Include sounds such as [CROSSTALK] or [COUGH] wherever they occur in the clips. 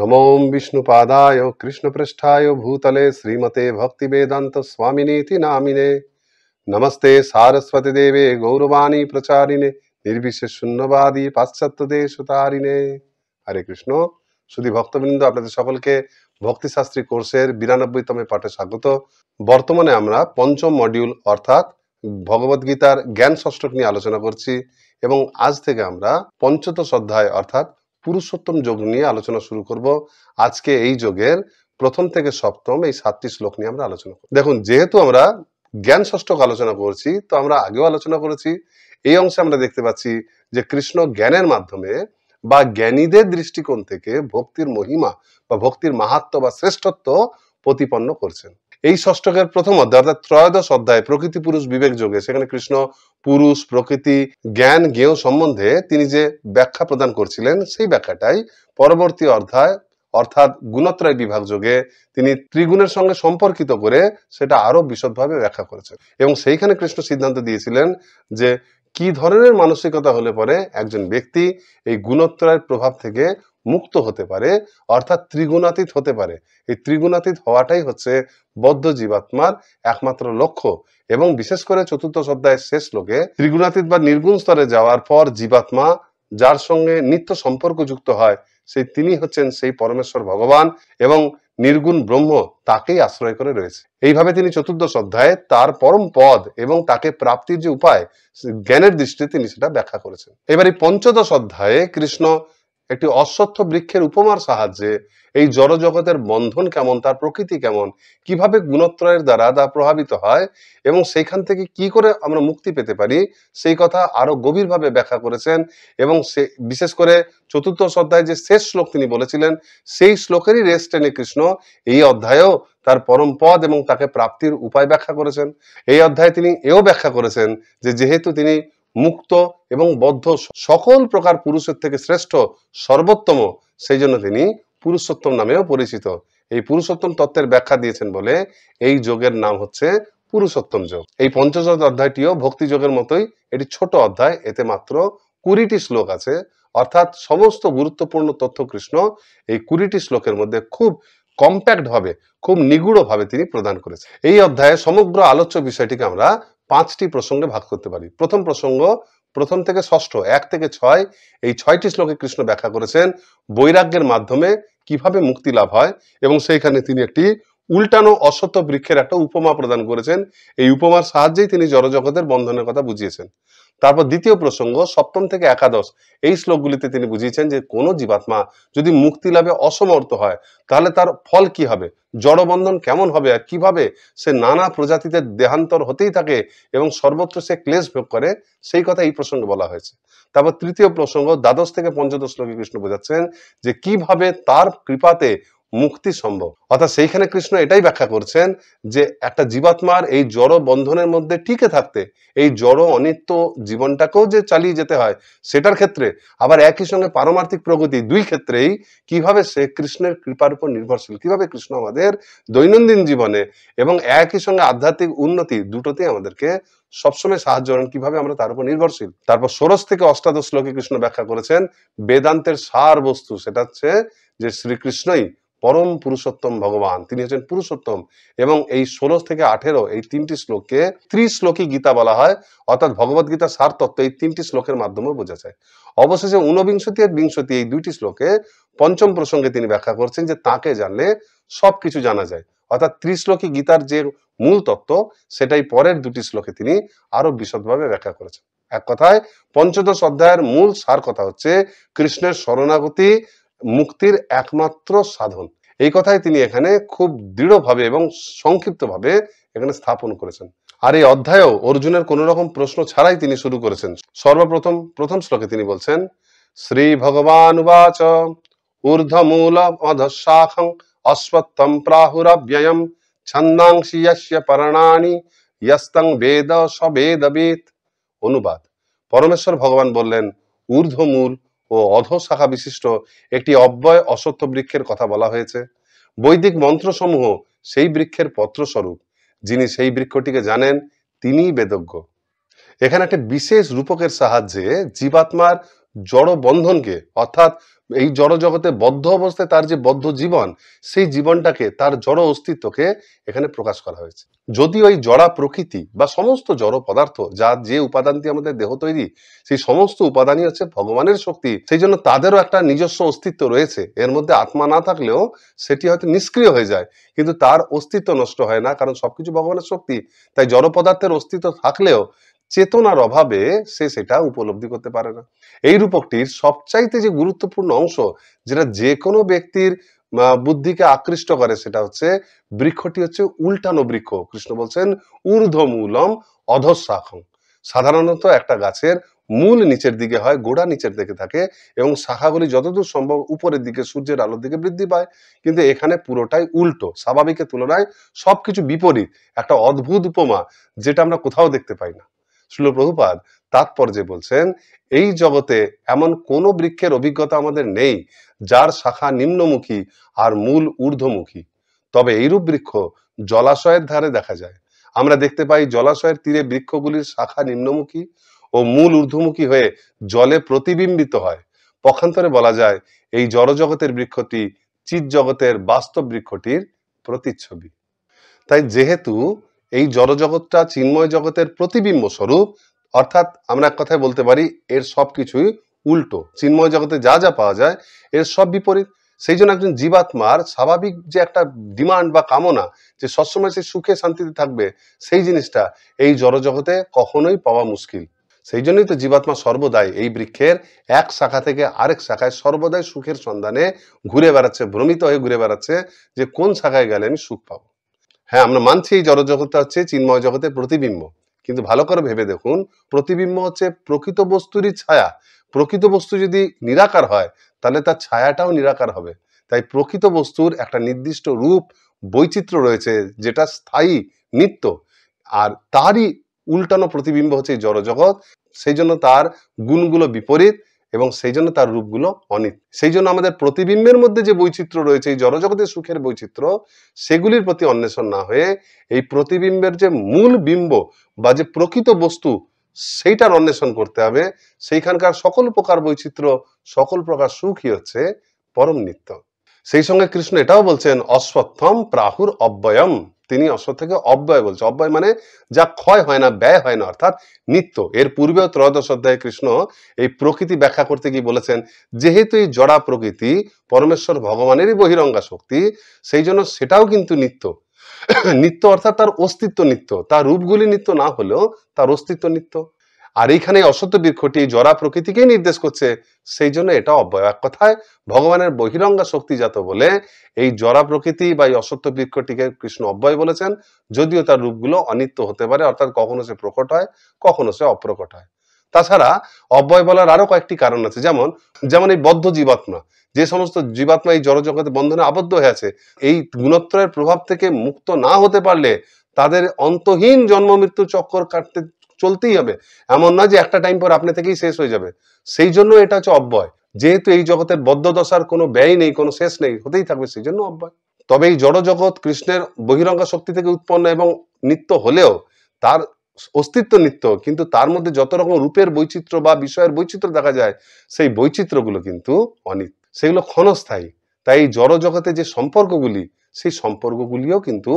নমোম বিষ্ণুপাদায় কৃষ্ণপৃষ্ঠায় ভূতলে শ্রীমতে বেদান্ত স্বামীতি নামিনে নমস্তে সারস্বতী দেবে গৌরবাণী প্রচারিণে নির্বিশেষ শূন্যবাদী পাশ্চাত্য দেশ তারিণে হরে কৃষ্ণ শুধু ভক্তবৃন্দ আপনাদের সকলকে ভক্তিশাস্ত্রী কোর্সের বিরানব্বইতমে পাঠে স্বাগত বর্তমানে আমরা পঞ্চম মডিউল অর্থাৎ ভগবদ্গীতার জ্ঞান ষষ্ঠক নিয়ে আলোচনা করছি এবং আজ থেকে আমরা পঞ্চদশ অধ্যায় অর্থাৎ পুরুষোত্তম যোগ নিয়ে আলোচনা শুরু করব আজকে এই যোগের প্রথম থেকে সপ্তম এই সাতটি শ্লোক নিয়ে আমরা আলোচনা করব দেখুন যেহেতু আমরা জ্ঞান ষষ্ঠক আলোচনা করছি তো আমরা আগেও আলোচনা করেছি এই অংশে আমরা দেখতে পাচ্ছি যে কৃষ্ণ জ্ঞানের মাধ্যমে বা জ্ঞানীদের দৃষ্টিকোণ থেকে ভক্তির মহিমা বা ভক্তির মাহাত্ম বা শ্রেষ্ঠত্ব প্রতিপন্ন করছেন এই ষষ্ঠকের প্রথম অধ্যায় অর্থাৎ ত্রয়োদশ অধ্যায় প্রকৃতি পুরুষ বিবেক যোগে সেখানে কৃষ্ণ পুরুষ প্রকৃতি জ্ঞান জ্ঞেয় সম্বন্ধে তিনি যে ব্যাখ্যা প্রদান করছিলেন সেই ব্যাখ্যাটাই পরবর্তী অধ্যায় অর্থাৎ গুণত্রয় বিভাগ যোগে তিনি ত্রিগুণের সঙ্গে সম্পর্কিত করে সেটা আরো বিশদভাবে ব্যাখ্যা করেছেন এবং সেইখানে কৃষ্ণ সিদ্ধান্ত দিয়েছিলেন যে কি ধরনের মানসিকতা হলে পরে একজন ব্যক্তি এই গুণত্রয়ের প্রভাব থেকে মুক্ত হতে পারে অর্থাৎ ত্রিগুণাতীত হতে পারে এই ত্রিগুণাতীত হওয়াটাই হচ্ছে বদ্ধ জীবাত্মার একমাত্র লক্ষ্য এবং বিশেষ করে চতুর্থ সপ্তাহের শেষ লোকে ত্রিগুণাতীত বা নির্গুণ স্তরে যাওয়ার পর জীবাত্মা যার সঙ্গে নিত্য সম্পর্ক যুক্ত হয় সেই তিনি হচ্ছেন সেই পরমেশ্বর ভগবান এবং নির্গুণ ব্রহ্ম তাকেই আশ্রয় করে রয়েছে এইভাবে তিনি চতুর্দশ অধ্যায়ে তার পরম পদ এবং তাকে প্রাপ্তির যে উপায় জ্ঞানের দৃষ্টিতে তিনি সেটা ব্যাখ্যা করেছেন এবার এই পঞ্চদশ অধ্যায়ে কৃষ্ণ একটি অশ্বত্থ বৃক্ষের উপমার সাহায্যে এই জড়জগতের বন্ধন কেমন তার প্রকৃতি কেমন কিভাবে গুণত্রয়ের দ্বারা তা প্রভাবিত হয় এবং সেইখান থেকে কি করে আমরা মুক্তি পেতে পারি সেই কথা আরো গভীরভাবে ব্যাখ্যা করেছেন এবং সে বিশেষ করে চতুর্থ অধ্যায় যে শেষ শ্লোক তিনি বলেছিলেন সেই শ্লোকেরই রেশ টেনে কৃষ্ণ এই অধ্যায়েও তার পরম পদ এবং তাকে প্রাপ্তির উপায় ব্যাখ্যা করেছেন এই অধ্যায়ে তিনি এও ব্যাখ্যা করেছেন যে যেহেতু তিনি মুক্ত এবং বদ্ধ সকল প্রকার পুরুষের থেকে শ্রেষ্ঠ সর্বোত্তম সেই জন্য তিনি পুরুষোত্তম নামেও পরিচিত এই পুরুষোত্তম তত্ত্বের ব্যাখ্যা দিয়েছেন বলে এই যোগের নাম হচ্ছে পুরুষোত্তম যোগ এই পঞ্চশত অধ্যায়টিও ভক্তি যোগের মতোই এটি ছোট অধ্যায় এতে মাত্র কুড়িটি শ্লোক আছে অর্থাৎ সমস্ত গুরুত্বপূর্ণ তথ্য কৃষ্ণ এই কুড়িটি শ্লোকের মধ্যে খুব কম্প্যাক্ট ভাবে খুব নিগুড়ভাবে তিনি প্রদান করেছেন এই অধ্যায়ে সমগ্র আলোচ্য বিষয়টিকে আমরা পাঁচটি প্রসঙ্গে ভাগ করতে পারি প্রথম প্রসঙ্গ প্রথম থেকে ষষ্ঠ এক থেকে ছয় এই ছয়টি শ্লোকে কৃষ্ণ ব্যাখ্যা করেছেন বৈরাগ্যের মাধ্যমে কিভাবে মুক্তি লাভ হয় এবং সেইখানে তিনি একটি উল্টানো অসত্য বৃক্ষের একটা উপমা প্রদান করেছেন এই উপমার সাহায্যেই তিনি জড়জগতের বন্ধনের কথা বুঝিয়েছেন তারপর দ্বিতীয় প্রসঙ্গ সপ্তম থেকে একাদশ এই শ্লোকগুলিতে তিনি বুঝিয়েছেন যে কোন জীবাত্মা যদি মুক্তি লাভে অসমর্থ হয় তাহলে তার ফল কি হবে জড়বন্ধন কেমন হবে আর কিভাবে সে নানা প্রজাতিতে দেহান্তর হতেই থাকে এবং সর্বত্র সে ক্লেশ ভোগ করে সেই কথা এই প্রসঙ্গে বলা হয়েছে তারপর তৃতীয় প্রসঙ্গ দ্বাদশ থেকে পঞ্চদশ শ্লোকে কৃষ্ণ বোঝাচ্ছেন যে কিভাবে তার কৃপাতে মুক্তি সম্ভব অর্থাৎ সেইখানে কৃষ্ণ এটাই ব্যাখ্যা করছেন যে একটা জীবাত্মার এই জড় বন্ধনের মধ্যে টিকে থাকতে এই জড় অনিত্য জীবনটাকেও যে চালিয়ে যেতে হয় সেটার ক্ষেত্রে আবার একই সঙ্গে পারমার্থিক প্রগতি দুই ক্ষেত্রেই কিভাবে সে কৃষ্ণের কৃপার উপর নির্ভরশীল কিভাবে কৃষ্ণ আমাদের দৈনন্দিন জীবনে এবং একই সঙ্গে আধ্যাত্মিক উন্নতি দুটোতেই আমাদেরকে সবসময় সাহায্য করেন কিভাবে আমরা তার উপর নির্ভরশীল তারপর ষোড়শ থেকে অষ্টাদশ শ্লোকে কৃষ্ণ ব্যাখ্যা করেছেন বেদান্তের সার বস্তু সেটা হচ্ছে যে শ্রীকৃষ্ণই পরম পুরুষোত্তম ভগবান তিনি হচ্ছেন পুরুষোত্তম এবং এই ষোলো থেকে আঠেরো এই তিনটি শ্লোককে ত্রিশ্লোকী গীতা বলা হয় অর্থাৎ ভগবদ গীতা সারতত্ত্ব এই তিনটি শ্লোকের মাধ্যমে বোঝা যায় অবশেষে ঊনবিংশতি আর বিংশতি এই দুইটি শ্লোকে পঞ্চম প্রসঙ্গে তিনি ব্যাখ্যা করছেন যে তাকে জানলে সব কিছু জানা যায় অর্থাৎ ত্রিশ্লোকী গীতার যে মূল তত্ত্ব সেটাই পরের দুটি শ্লোকে তিনি আরো বিশদভাবে ব্যাখ্যা করেছেন এক কথায় পঞ্চদশ অধ্যায়ের মূল সার কথা হচ্ছে কৃষ্ণের শরণাগতি মুক্তির একমাত্র সাধন এই কথাই তিনি এখানে খুব দৃঢ়ভাবে এবং সংক্ষিপ্তভাবে এখানে স্থাপন করেছেন আর এই অধ্যায়েও অর্জুনের কোন রকম প্রশ্ন ছাড়াই তিনি শুরু করেছেন সর্বপ্রথম প্রথম শ্লোকে তিনি বলছেন শ্রী ভগবান উবাচ ঊর্ধ্বমূল অধশাখং অশ্বত্থম ব্যয়ম ছন্দাংশি ইয়স্য পরণানি ইয়স্তং বেদ সবেদবিত অনুবাদ পরমেশ্বর ভগবান বললেন ঊর্ধ্বমূল ও অধশাখা বিশিষ্ট একটি অব্যয় অসত্য বৃক্ষের কথা বলা হয়েছে বৈদিক মন্ত্রসমূহ সেই বৃক্ষের পত্রস্বরূপ যিনি সেই বৃক্ষটিকে জানেন তিনিই বেদজ্ঞ এখানে একটা বিশেষ রূপকের সাহায্যে জীবাত্মার জড় বন্ধনকে অর্থাৎ এই জড় জগতে বদ্ধ অবস্থায় তার যে বদ্ধ জীবন সেই জীবনটাকে তার জড় অস্তিত্বকে এখানে প্রকাশ করা হয়েছে যদি ওই জড়া প্রকৃতি বা সমস্ত জড় পদার্থ যা যে উপাদানটি আমাদের দেহ তৈরি সেই সমস্ত উপাদানই হচ্ছে ভগবানের শক্তি সেই জন্য তাদেরও একটা নিজস্ব অস্তিত্ব রয়েছে এর মধ্যে আত্মা না থাকলেও সেটি হয়তো নিষ্ক্রিয় হয়ে যায় কিন্তু তার অস্তিত্ব নষ্ট হয় না কারণ সবকিছু ভগবানের শক্তি তাই জড় পদার্থের অস্তিত্ব থাকলেও চেতনার অভাবে সে সেটা উপলব্ধি করতে পারে না এই রূপকটির সবচাইতে যে গুরুত্বপূর্ণ অংশ যেটা যে কোনো ব্যক্তির বুদ্ধিকে আকৃষ্ট করে সেটা হচ্ছে বৃক্ষটি হচ্ছে উল্টানো বৃক্ষ কৃষ্ণ বলছেন ঊর্ধ্বমূলম অধঃশাখং সাধারণত একটা গাছের মূল নিচের দিকে হয় গোড়া নিচের দিকে থাকে এবং শাখাগুলি যতদূর সম্ভব উপরের দিকে সূর্যের আলোর দিকে বৃদ্ধি পায় কিন্তু এখানে পুরোটাই উল্টো স্বাভাবিকের তুলনায় সবকিছু বিপরীত একটা অদ্ভুত উপমা যেটা আমরা কোথাও দেখতে পাই না শিলপ্রভুপাদ তাৎপর্যে বলছেন এই জগতে এমন কোন বৃক্ষের অভিজ্ঞতা আমাদের নেই যার শাখা নিম্নমুখী আর মূল ঊর্ধ্বমুখী তবে এইরূপ বৃক্ষ জলাশয়ের ধারে দেখা যায় আমরা দেখতে পাই জলাশয়ের তীরে বৃক্ষগুলির শাখা নিম্নমুখী ও মূল ঊর্ধ্বমুখী হয়ে জলে প্রতিবিম্বিত হয় পক্ষান্তরে বলা যায় এই জড়জগতের বৃক্ষটি চিৎ জগতের বাস্তব বৃক্ষটির প্রতিচ্ছবি তাই যেহেতু এই জড়জগৎটা চিন্ময় জগতের প্রতিবিম্ব স্বরূপ অর্থাৎ আমরা এক কথায় বলতে পারি এর সব কিছুই উল্টো চিন্ময় জগতে যা যা পাওয়া যায় এর সব বিপরীত সেই জন্য একজন জীবাত্মার স্বাভাবিক যে একটা ডিমান্ড বা কামনা যে সবসময় সে সুখে শান্তিতে থাকবে সেই জিনিসটা এই জড়জগতে কখনোই পাওয়া মুশকিল সেই জন্যই তো জীবাত্মা সর্বদাই এই বৃক্ষের এক শাখা থেকে আরেক শাখায় সর্বদাই সুখের সন্ধানে ঘুরে বেড়াচ্ছে ভ্রমিত হয়ে ঘুরে বেড়াচ্ছে যে কোন শাখায় গেলে আমি সুখ পাবো হ্যাঁ আমরা মানছি এই জড়জগতটা হচ্ছে চিন্ময় জগতের প্রতিবিম্ব কিন্তু ভালো করে ভেবে দেখুন প্রতিবিম্ব হচ্ছে প্রকৃত বস্তুরই ছায়া প্রকৃত বস্তু যদি নিরাকার হয় তাহলে তার ছায়াটাও নিরাকার হবে তাই প্রকৃত বস্তুর একটা নির্দিষ্ট রূপ বৈচিত্র্য রয়েছে যেটা স্থায়ী নিত্য আর তারই উল্টানো প্রতিবিম্ব হচ্ছে জড়জগৎ সেই জন্য তার গুণগুলো বিপরীত এবং সেই জন্য তার রূপগুলো অনিত সেই জন্য আমাদের প্রতিবিম্বের মধ্যে যে বৈচিত্র্য রয়েছে এই জড়জগতের সুখের বৈচিত্র্য সেগুলির প্রতি অন্বেষণ না হয়ে এই প্রতিবিম্বের যে মূল বিম্ব বা যে প্রকৃত বস্তু সেইটার অন্বেষণ করতে হবে সেইখানকার সকল প্রকার বৈচিত্র্য সকল প্রকার সুখই হচ্ছে পরম নিত্য সেই সঙ্গে কৃষ্ণ এটাও বলছেন অশ্বত্থম প্রাহুর অব্যয়ম তিনি অশ্ব থেকে অব্যয় বলছে অব্যয় মানে যা ক্ষয় হয় না ব্যয় হয় না অর্থাৎ নিত্য এর পূর্বেও ত্রয়োদশ অধ্যায় কৃষ্ণ এই প্রকৃতি ব্যাখ্যা করতে গিয়ে বলেছেন যেহেতু এই জড়া প্রকৃতি পরমেশ্বর ভগবানেরই বহিরঙ্গা শক্তি সেই জন্য সেটাও কিন্তু নিত্য নিত্য অর্থাৎ তার অস্তিত্ব নিত্য তার রূপগুলি নিত্য না হলেও তার অস্তিত্ব নিত্য আর এইখানে অসত্য বৃক্ষটি জরা প্রকৃতিকেই নির্দেশ করছে সেই জন্য এটা অব্যয় কথায় ভগবানের বহিরঙ্গা শক্তিজাত বলে এই জরা প্রকৃতি বা এই অসত্য বৃক্ষটিকে কৃষ্ণ অব্যয় বলেছেন যদিও তার রূপগুলো অনিত্য হতে পারে অর্থাৎ কখনো সে প্রকট হয় কখনো সে অপ্রকট হয় তাছাড়া অব্যয় বলার আরো কয়েকটি কারণ আছে যেমন যেমন এই বদ্ধ জীবাত্মা যে সমস্ত জীবাত্মা এই জড়জগতে বন্ধনে আবদ্ধ হয়ে আছে এই গুণত্রয়ের প্রভাব থেকে মুক্ত না হতে পারলে তাদের অন্তহীন জন্ম মৃত্যু চক্কর কাটতে চলতেই হবে এমন না যে একটা টাইম পর আপনি থেকেই শেষ হয়ে যাবে সেই জন্য এটা হচ্ছে অব্যয় যেহেতু এই জগতের বদ্ধদশার কোনো ব্যয় নেই কোনো শেষ নেই হতেই থাকবে সেই জন্য অব্যয় তবে এই জড় জগৎ কৃষ্ণের বহিরঙ্গা শক্তি থেকে উৎপন্ন এবং নিত্য হলেও তার অস্তিত্ব নিত্য কিন্তু তার মধ্যে যত রকম রূপের বৈচিত্র্য বা বিষয়ের বৈচিত্র্য দেখা যায় সেই বৈচিত্র্যগুলো কিন্তু অনিত সেগুলো ক্ষণস্থায়ী তাই এই জড় জগতে যে সম্পর্কগুলি সেই সম্পর্কগুলিও কিন্তু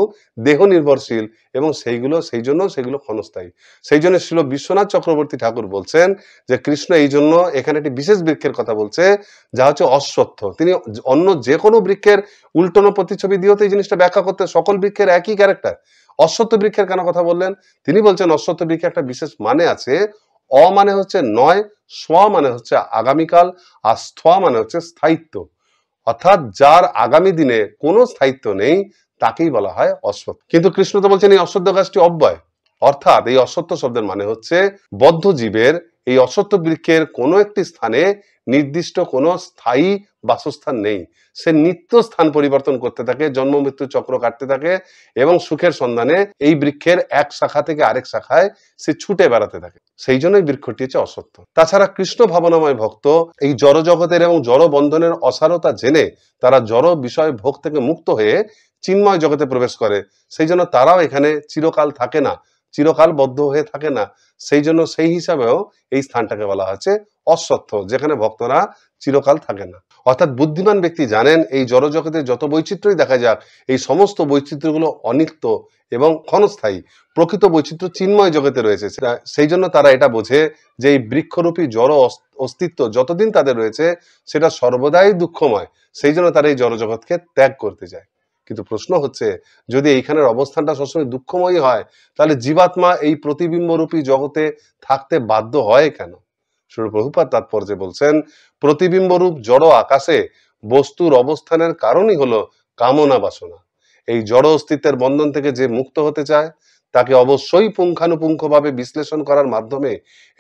দেহ নির্ভরশীল এবং সেইগুলো সেই জন্য সেগুলো ক্ষণস্থায়ী সেই জন্য ছিল বিশ্বনাথ চক্রবর্তী ঠাকুর বলছেন যে কৃষ্ণ এই জন্য এখানে একটি বিশেষ বৃক্ষের কথা বলছে যা হচ্ছে অশ্বত্থ তিনি অন্য যে কোনো বৃক্ষের উল্টনো প্রতিচ্ছবি দিয়েও তো এই জিনিসটা ব্যাখ্যা করতে সকল বৃক্ষের একই ক্যারেক্টার অশ্বত্থ বৃক্ষের কেন কথা বললেন তিনি বলছেন অশ্বত্থ বৃক্ষে একটা বিশেষ মানে আছে অ মানে হচ্ছে নয় স্ব মানে হচ্ছে আগামীকাল আর স্থ মানে হচ্ছে স্থায়িত্ব অর্থাৎ যার আগামী দিনে কোনো স্থায়িত্ব নেই তাকেই বলা হয় অশ্বত্থ কিন্তু কৃষ্ণ তো বলছেন এই অশ্বত্থ গাছটি অব্যয় অর্থাৎ এই অশ্বত্থ শব্দের মানে হচ্ছে বদ্ধ জীবের এই অশ্বত্থ বৃক্ষের কোনো একটি স্থানে নির্দিষ্ট কোনো স্থায়ী বাসস্থান নেই সে নিত্য স্থান পরিবর্তন করতে থাকে জন্ম মৃত্যু চক্র কাটতে থাকে এবং সুখের সন্ধানে এই বৃক্ষের এক শাখা থেকে আরেক শাখায় সে ছুটে বেড়াতে থাকে সেই জন্যই বৃক্ষটি হচ্ছে অসত্য তাছাড়া কৃষ্ণ ভাবনাময় ভক্ত এই জড় জগতের এবং জড়বন্ধনের অসারতা জেনে তারা জড় বিষয় ভোগ থেকে মুক্ত হয়ে চিন্ময় জগতে প্রবেশ করে সেই জন্য তারাও এখানে চিরকাল থাকে না চিরকাল বদ্ধ হয়ে থাকে না সেই জন্য সেই হিসাবেও এই স্থানটাকে বলা হয়েছে অশ্বত্থ যেখানে ভক্তরা চিরকাল থাকে না অর্থাৎ বুদ্ধিমান ব্যক্তি জানেন এই জড়জগতে যত বৈচিত্র্যই দেখা যাক এই সমস্ত বৈচিত্র্যগুলো অনিত্য এবং ক্ষণস্থায়ী প্রকৃত বৈচিত্র্য চিন্ময় জগতে রয়েছে সেই জন্য তারা এটা বোঝে যে এই বৃক্ষরূপী জড় অস্তিত্ব যতদিন তাদের রয়েছে সেটা সর্বদাই দুঃখময় সেই জন্য তারা এই জড়জগৎকে ত্যাগ করতে যায় কিন্তু প্রশ্ন হচ্ছে যদি এইখানের অবস্থানটা সবসময় দুঃখময়ী হয় তাহলে জীবাত্মা এই প্রতিবিম্বরূপী জগতে থাকতে বাধ্য হয় কেন শুরু তাৎপর্যে বলছেন প্রতিবিম্বরূপ জড় আকাশে বস্তুর অবস্থানের কারণই হলো কামনা বাসনা এই জড় অস্তিত্বের বন্ধন থেকে যে মুক্ত হতে চায় তাকে অবশ্যই পুঙ্খানুপুঙ্খভাবে বিশ্লেষণ করার মাধ্যমে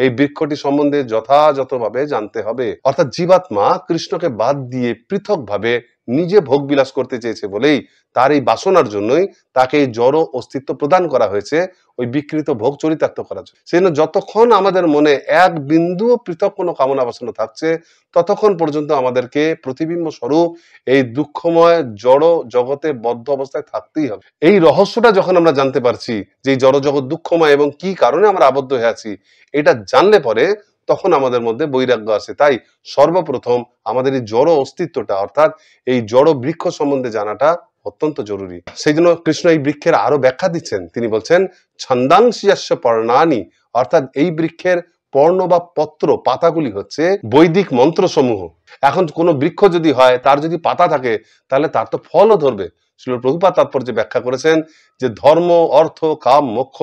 এই বৃক্ষটি সম্বন্ধে যথাযথভাবে জানতে হবে অর্থাৎ জীবাত্মা কৃষ্ণকে বাদ দিয়ে পৃথকভাবে নিজে ভোগ বিলাস করতে চেয়েছে বলেই তার এই বাসনার জন্যই তাকে এই জড় অস্তিত্ব প্রদান করা হয়েছে ওই বিকৃত ভোগ চরিতার্থ করার জন্য সেই যতক্ষণ আমাদের মনে এক বিন্দু পৃথক কোনো কামনা বাসনা থাকছে ততক্ষণ পর্যন্ত আমাদেরকে প্রতিবিম্ব স্বরূপ এই দুঃখময় জড় জগতে বদ্ধ অবস্থায় থাকতেই হবে এই রহস্যটা যখন আমরা জানতে পারছি যে জড় জগৎ দুঃখময় এবং কি কারণে আমরা আবদ্ধ হয়ে আছি এটা জানলে পরে তখন আমাদের মধ্যে বৈরাগ্য আসে তাই সর্বপ্রথম আমাদের এই জড় অস্তিত্বটা অর্থাৎ এই জড় বৃক্ষ সম্বন্ধে জানাটা অত্যন্ত জরুরি সেই জন্য কৃষ্ণ এই বৃক্ষের আরো ব্যাখ্যা দিচ্ছেন তিনি বলছেন ছন্দাংশিয়াস্য পর্ণানি অর্থাৎ এই বৃক্ষের পর্ণ বা পত্র পাতাগুলি হচ্ছে বৈদিক মন্ত্রসমূহ এখন কোনো বৃক্ষ যদি হয় তার যদি পাতা থাকে তাহলে তার তো ফলও ধরবে শিল প্রভুপাত তাৎপর্য ব্যাখ্যা করেছেন যে ধর্ম অর্থ কাম মোক্ষ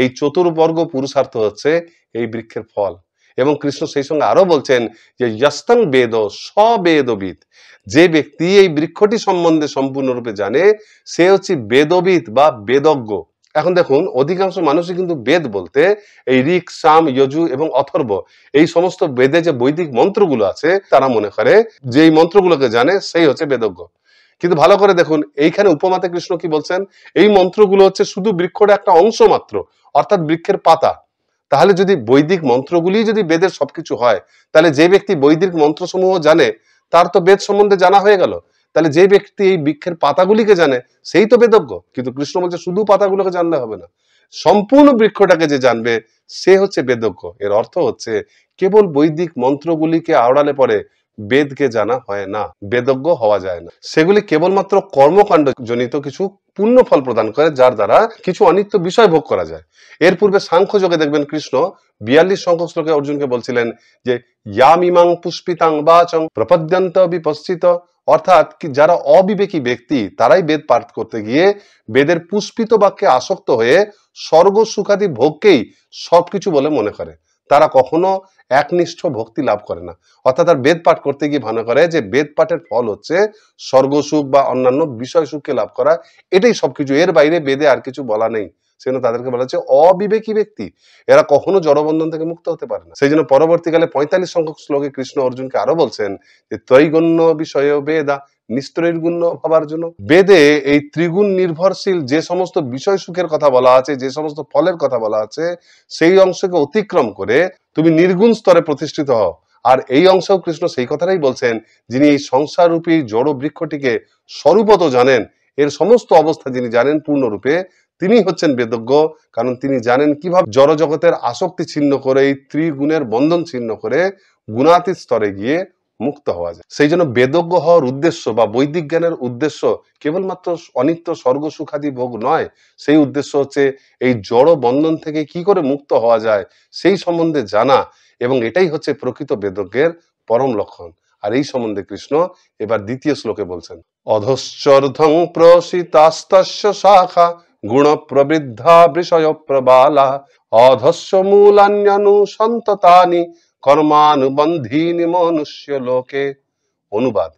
এই চতুর্বর্গ পুরুষার্থ হচ্ছে এই বৃক্ষের ফল এবং কৃষ্ণ সেই সঙ্গে আরও বলছেন যে যস্তং বেদ সবেদবিদ যে ব্যক্তি এই বৃক্ষটি সম্বন্ধে সম্পূর্ণরূপে জানে সে হচ্ছে বেদবিদ বা বেদজ্ঞ এখন দেখুন অধিকাংশ মানুষই কিন্তু বেদ বলতে এই ঋক সাম যজু এবং অথর্ব এই সমস্ত বেদে যে বৈদিক মন্ত্রগুলো আছে তারা মনে করে যে এই মন্ত্রগুলোকে জানে সেই হচ্ছে বেদজ্ঞ কিন্তু ভালো করে দেখুন এইখানে উপমাতে কৃষ্ণ কি বলছেন এই মন্ত্রগুলো হচ্ছে শুধু বৃক্ষটা একটা অংশ মাত্র অর্থাৎ বৃক্ষের পাতা তাহলে যদি বৈদিক মন্ত্রগুলি যদি বেদের সবকিছু হয় তাহলে যে ব্যক্তি বৈদিক মন্ত্রসমূহ জানে তার তো বেদ সম্বন্ধে জানা হয়ে গেল তাহলে যে ব্যক্তি এই বৃক্ষের পাতাগুলিকে জানে সেই তো বেদজ্ঞ কিন্তু কৃষ্ণ বলছে শুধু পাতাগুলোকে জানলে হবে না সম্পূর্ণ বৃক্ষটাকে যে জানবে সে হচ্ছে বেদজ্ঞ এর অর্থ হচ্ছে কেবল বৈদিক মন্ত্রগুলিকে আওড়ালে পরে বেদকে জানা হয় না বেদজ্ঞ হওয়া যায় না সেগুলি কেবলমাত্র কর্মকাণ্ড জনিত কিছু পূর্ণ ফল প্রদান করে যার দ্বারা কিছু অনিত্য বিষয় ভোগ করা যায় এর পূর্বে সাংখ্য যোগে দেখবেন কৃষ্ণ বিয়াল্লিশ সংখ্যক শ্লোকে অর্জুনকে বলছিলেন যে ইয়ামিমাং পুষ্পিতাং বাচং প্রপদ্যন্ত বিপস্থিত অর্থাৎ যারা অবিবেকী ব্যক্তি তারাই বেদ পাঠ করতে গিয়ে বেদের পুষ্পিত বাক্যে আসক্ত হয়ে স্বর্গ সুখাদি ভোগকেই সবকিছু বলে মনে করে তারা কখনো একনিষ্ঠ ভক্তি লাভ করে না অর্থাৎ তার বেদ পাঠ করতে গিয়ে ভানা করে যে বেদ পাঠের ফল হচ্ছে স্বর্গসুখ বা অন্যান্য বিষয় সুখকে লাভ করা এটাই সবকিছু এর বাইরে বেদে আর কিছু বলা নেই সেজন্য তাদেরকে বলা হচ্ছে অবিবেকী ব্যক্তি এরা কখনো জড়বন্ধন থেকে মুক্ত হতে পারে না সেই জন্য পরবর্তীকালে পঁয়তাল্লিশ সংখ্যক শ্লোকে কৃষ্ণ অর্জুনকে আরো বলছেন যে ত্রৈগণ্য বিষয় বেদা নিস্তরের গুণ ভাবার জন্য বেদে এই ত্রিগুণ নির্ভরশীল যে সমস্ত বিষয় সুখের কথা বলা আছে যে সমস্ত ফলের কথা বলা আছে সেই অংশকে অতিক্রম করে তুমি নির্গুণ স্তরে প্রতিষ্ঠিত হও আর এই অংশ কৃষ্ণ সেই কথাটাই বলছেন যিনি এই সংসাররূপী জড় বৃক্ষটিকে স্বরূপত জানেন এর সমস্ত অবস্থা যিনি জানেন পূর্ণরূপে তিনি হচ্ছেন বেদজ্ঞ কারণ তিনি জানেন কিভাবে জড়জগতের আসক্তি ছিন্ন করে এই ত্রিগুণের বন্ধন ছিন্ন করে গুণাতীত স্তরে গিয়ে মুক্ত হওয়া যায় সেই জন্য বেদজ্ঞ হওয়ার উদ্দেশ্য বা বৈদিক জ্ঞানের উদ্দেশ্য কেবলমাত্র অনিত্য স্বর্গ সুখাদি ভোগ নয় সেই উদ্দেশ্য হচ্ছে এই জড় বন্ধন থেকে কি করে মুক্ত হওয়া যায় সেই সম্বন্ধে জানা এবং এটাই হচ্ছে প্রকৃত বেদজ্ঞের পরম লক্ষণ আর এই সম্বন্ধে কৃষ্ণ এবার দ্বিতীয় শ্লোকে বলছেন অধশ্চর্ধং প্রসিতাস্তস্য শাখা গুণপ্রবৃদ্ধা বিষয় প্রবালা অধস্য সন্ততানি কর্মানুবন্ধীনি মনুষ্য লোকে অনুবাদ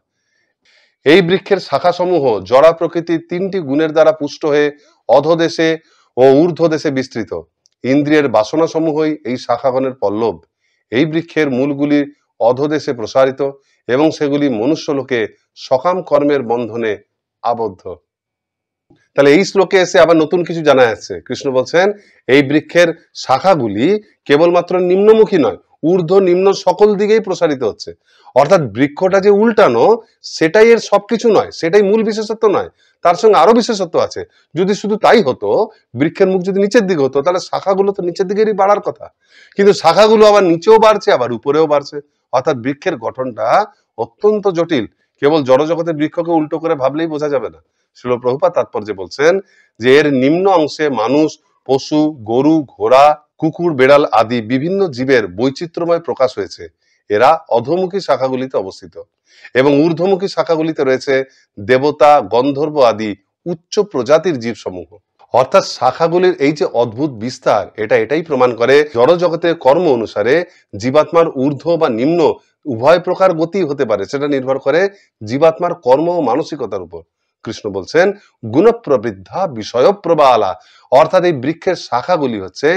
এই বৃক্ষের শাখাসমূহ জড়া প্রকৃতির তিনটি গুণের দ্বারা পুষ্ট হয়ে অধদেশে ও ঊর্ধ্বদেশে বিস্তৃত ইন্দ্রিয়ের বাসনাসমূহই এই শাখাগণের পল্লব এই বৃক্ষের মূলগুলি অধদেশে প্রসারিত এবং সেগুলি মনুষ্যলোকে সকাম কর্মের বন্ধনে আবদ্ধ তাহলে এই শ্লোকে এসে আবার নতুন কিছু জানা যাচ্ছে কৃষ্ণ বলছেন এই বৃক্ষের শাখাগুলি কেবলমাত্র নিম্নমুখী নয় ঊর্ধ্ব নিম্ন সকল দিকেই প্রসারিত হচ্ছে অর্থাৎ বৃক্ষটা যে উল্টানো সেটাই এর সবকিছু নয় সেটাই মূল বিশেষত্ব নয় তার সঙ্গে আরো বিশেষত্ব আছে যদি শুধু তাই হতো বৃক্ষের মুখ যদি নিচের দিকে হতো তাহলে শাখাগুলো তো নিচের দিকেরই বাড়ার কথা কিন্তু শাখাগুলো আবার নিচেও বাড়ছে আবার উপরেও বাড়ছে অর্থাৎ বৃক্ষের গঠনটা অত্যন্ত জটিল কেবল জড়জগতের বৃক্ষকে উল্টো করে ভাবলেই বোঝা যাবে না শিলপ্রভুপা তাৎপর্যে বলছেন যে এর নিম্ন অংশে মানুষ পশু গরু ঘোড়া কুকুর বেড়াল আদি বিভিন্ন জীবের বৈচিত্র্যময় প্রকাশ হয়েছে এরা অধমুখী শাখাগুলিতে অবস্থিত এবং ঊর্ধ্বমুখী শাখাগুলিতে রয়েছে দেবতা গন্ধর্ব আদি উচ্চ প্রজাতির জীবসমূহ অর্থাৎ শাখাগুলির এই যে অদ্ভুত বিস্তার এটা এটাই প্রমাণ করে জড়জগতের কর্ম অনুসারে জীবাত্মার ঊর্ধ্ব বা নিম্ন উভয় প্রকার গতি হতে পারে সেটা নির্ভর করে জীবাত্মার কর্ম ও মানসিকতার উপর কৃষ্ণ বলছেন গুণপ্রবৃদ্ধা বিষয় প্রবালা অর্থাৎ এই বৃক্ষের শাখাগুলি হচ্ছে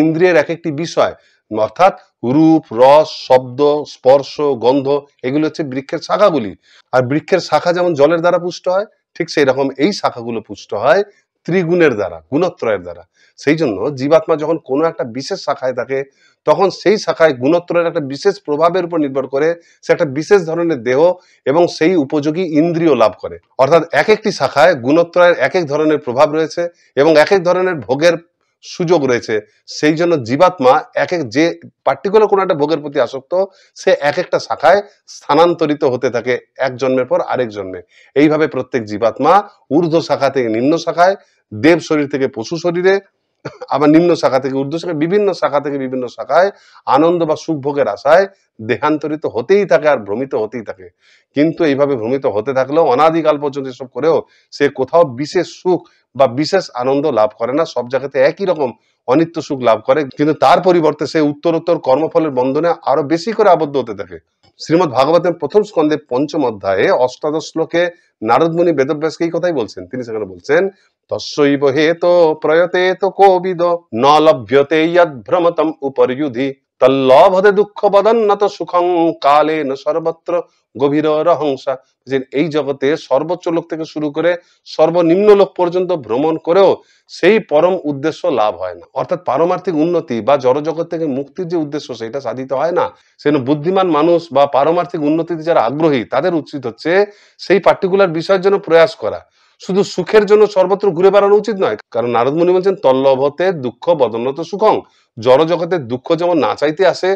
ইন্দ্রিয়ের এক একটি বিষয় অর্থাৎ রূপ রস শব্দ স্পর্শ গন্ধ এগুলো হচ্ছে বৃক্ষের শাখাগুলি আর বৃক্ষের শাখা যেমন জলের দ্বারা পুষ্ট হয় ঠিক সেই রকম এই শাখাগুলো পুষ্ট হয় ত্রিগুণের দ্বারা গুণত্রয়ের দ্বারা সেই জন্য জীবাত্মা যখন কোনো একটা বিশেষ শাখায় থাকে তখন সেই শাখায় গুণোত্তরের একটা বিশেষ প্রভাবের উপর নির্ভর করে সে একটা বিশেষ ধরনের দেহ এবং সেই উপযোগী ইন্দ্রিয় লাভ করে অর্থাৎ এক একটি শাখায় গুণোত্তরের এক এক ধরনের প্রভাব রয়েছে এবং এক এক ধরনের ভোগের সুযোগ রয়েছে সেই জন্য জীবাত্মা এক এক যে পার্টিকুলার কোনো একটা ভোগের প্রতি আসক্ত সে এক একটা শাখায় স্থানান্তরিত হতে থাকে এক জন্মের পর আরেক জন্মে এইভাবে প্রত্যেক জীবাত্মা ঊর্ধ্ব শাখা থেকে নিম্ন শাখায় দেব শরীর থেকে পশু শরীরে আবার নিম্ন শাখা থেকে উর্দু শাখা বিভিন্ন শাখা থেকে বিভিন্ন শাখায় আনন্দ বা সুখভোগের আশায় দেহান্তরিত হতেই থাকে আর ভ্রমিত হতেই থাকে কিন্তু এইভাবে ভ্রমিত হতে থাকলেও অনাদিকাল পর্যন্ত এসব করেও সে কোথাও বিশেষ সুখ বা বিশেষ আনন্দ লাভ করে না সব জায়গাতে একই রকম অনিত্য সুখ লাভ করে কিন্তু তার পরিবর্তে সে উত্তরোত্তর কর্মফলের বন্ধনে আরো বেশি করে আবদ্ধ হতে থাকে শ্রীমৎ ভাগবতের প্রথম স্কন্ধে পঞ্চম অধ্যায়ে অষ্টাদশ শ্লোকে নারদমুনি বেদব্যাসকে এই কথাই বলছেন তিনি সেখানে বলছেন তস্যৈব হেতো প্রয়তেত কোবিদ ন লভ্যতে ভ্রমতম উপরযুধি তল্লভদে দুঃখ বদন্নত সুখং কালে ন সর্বত্র গভীর রহংসা যে এই জগতে সর্বোচ্চ লোক থেকে শুরু করে সর্বনিম্ন লোক পর্যন্ত ভ্রমণ করেও সেই পরম উদ্দেশ্য লাভ হয় না অর্থাৎ পারমার্থিক উন্নতি বা জড়জগৎ থেকে মুক্তির যে উদ্দেশ্য সেটা সাধিত হয় না সেন বুদ্ধিমান মানুষ বা পারমার্থিক উন্নতিতে যারা আগ্রহী তাদের উচিত হচ্ছে সেই পার্টিকুলার বিষয়ের জন্য প্রয়াস করা শুধু সুখের জন্য সর্বত্র ঘুরে বেড়ানো উচিত নয় কারণ নারদ মুনি বলছেন তল্লভতে দুঃখ বদন্নত সুখং জগতে দুঃখ যেমন না চাইতে আসে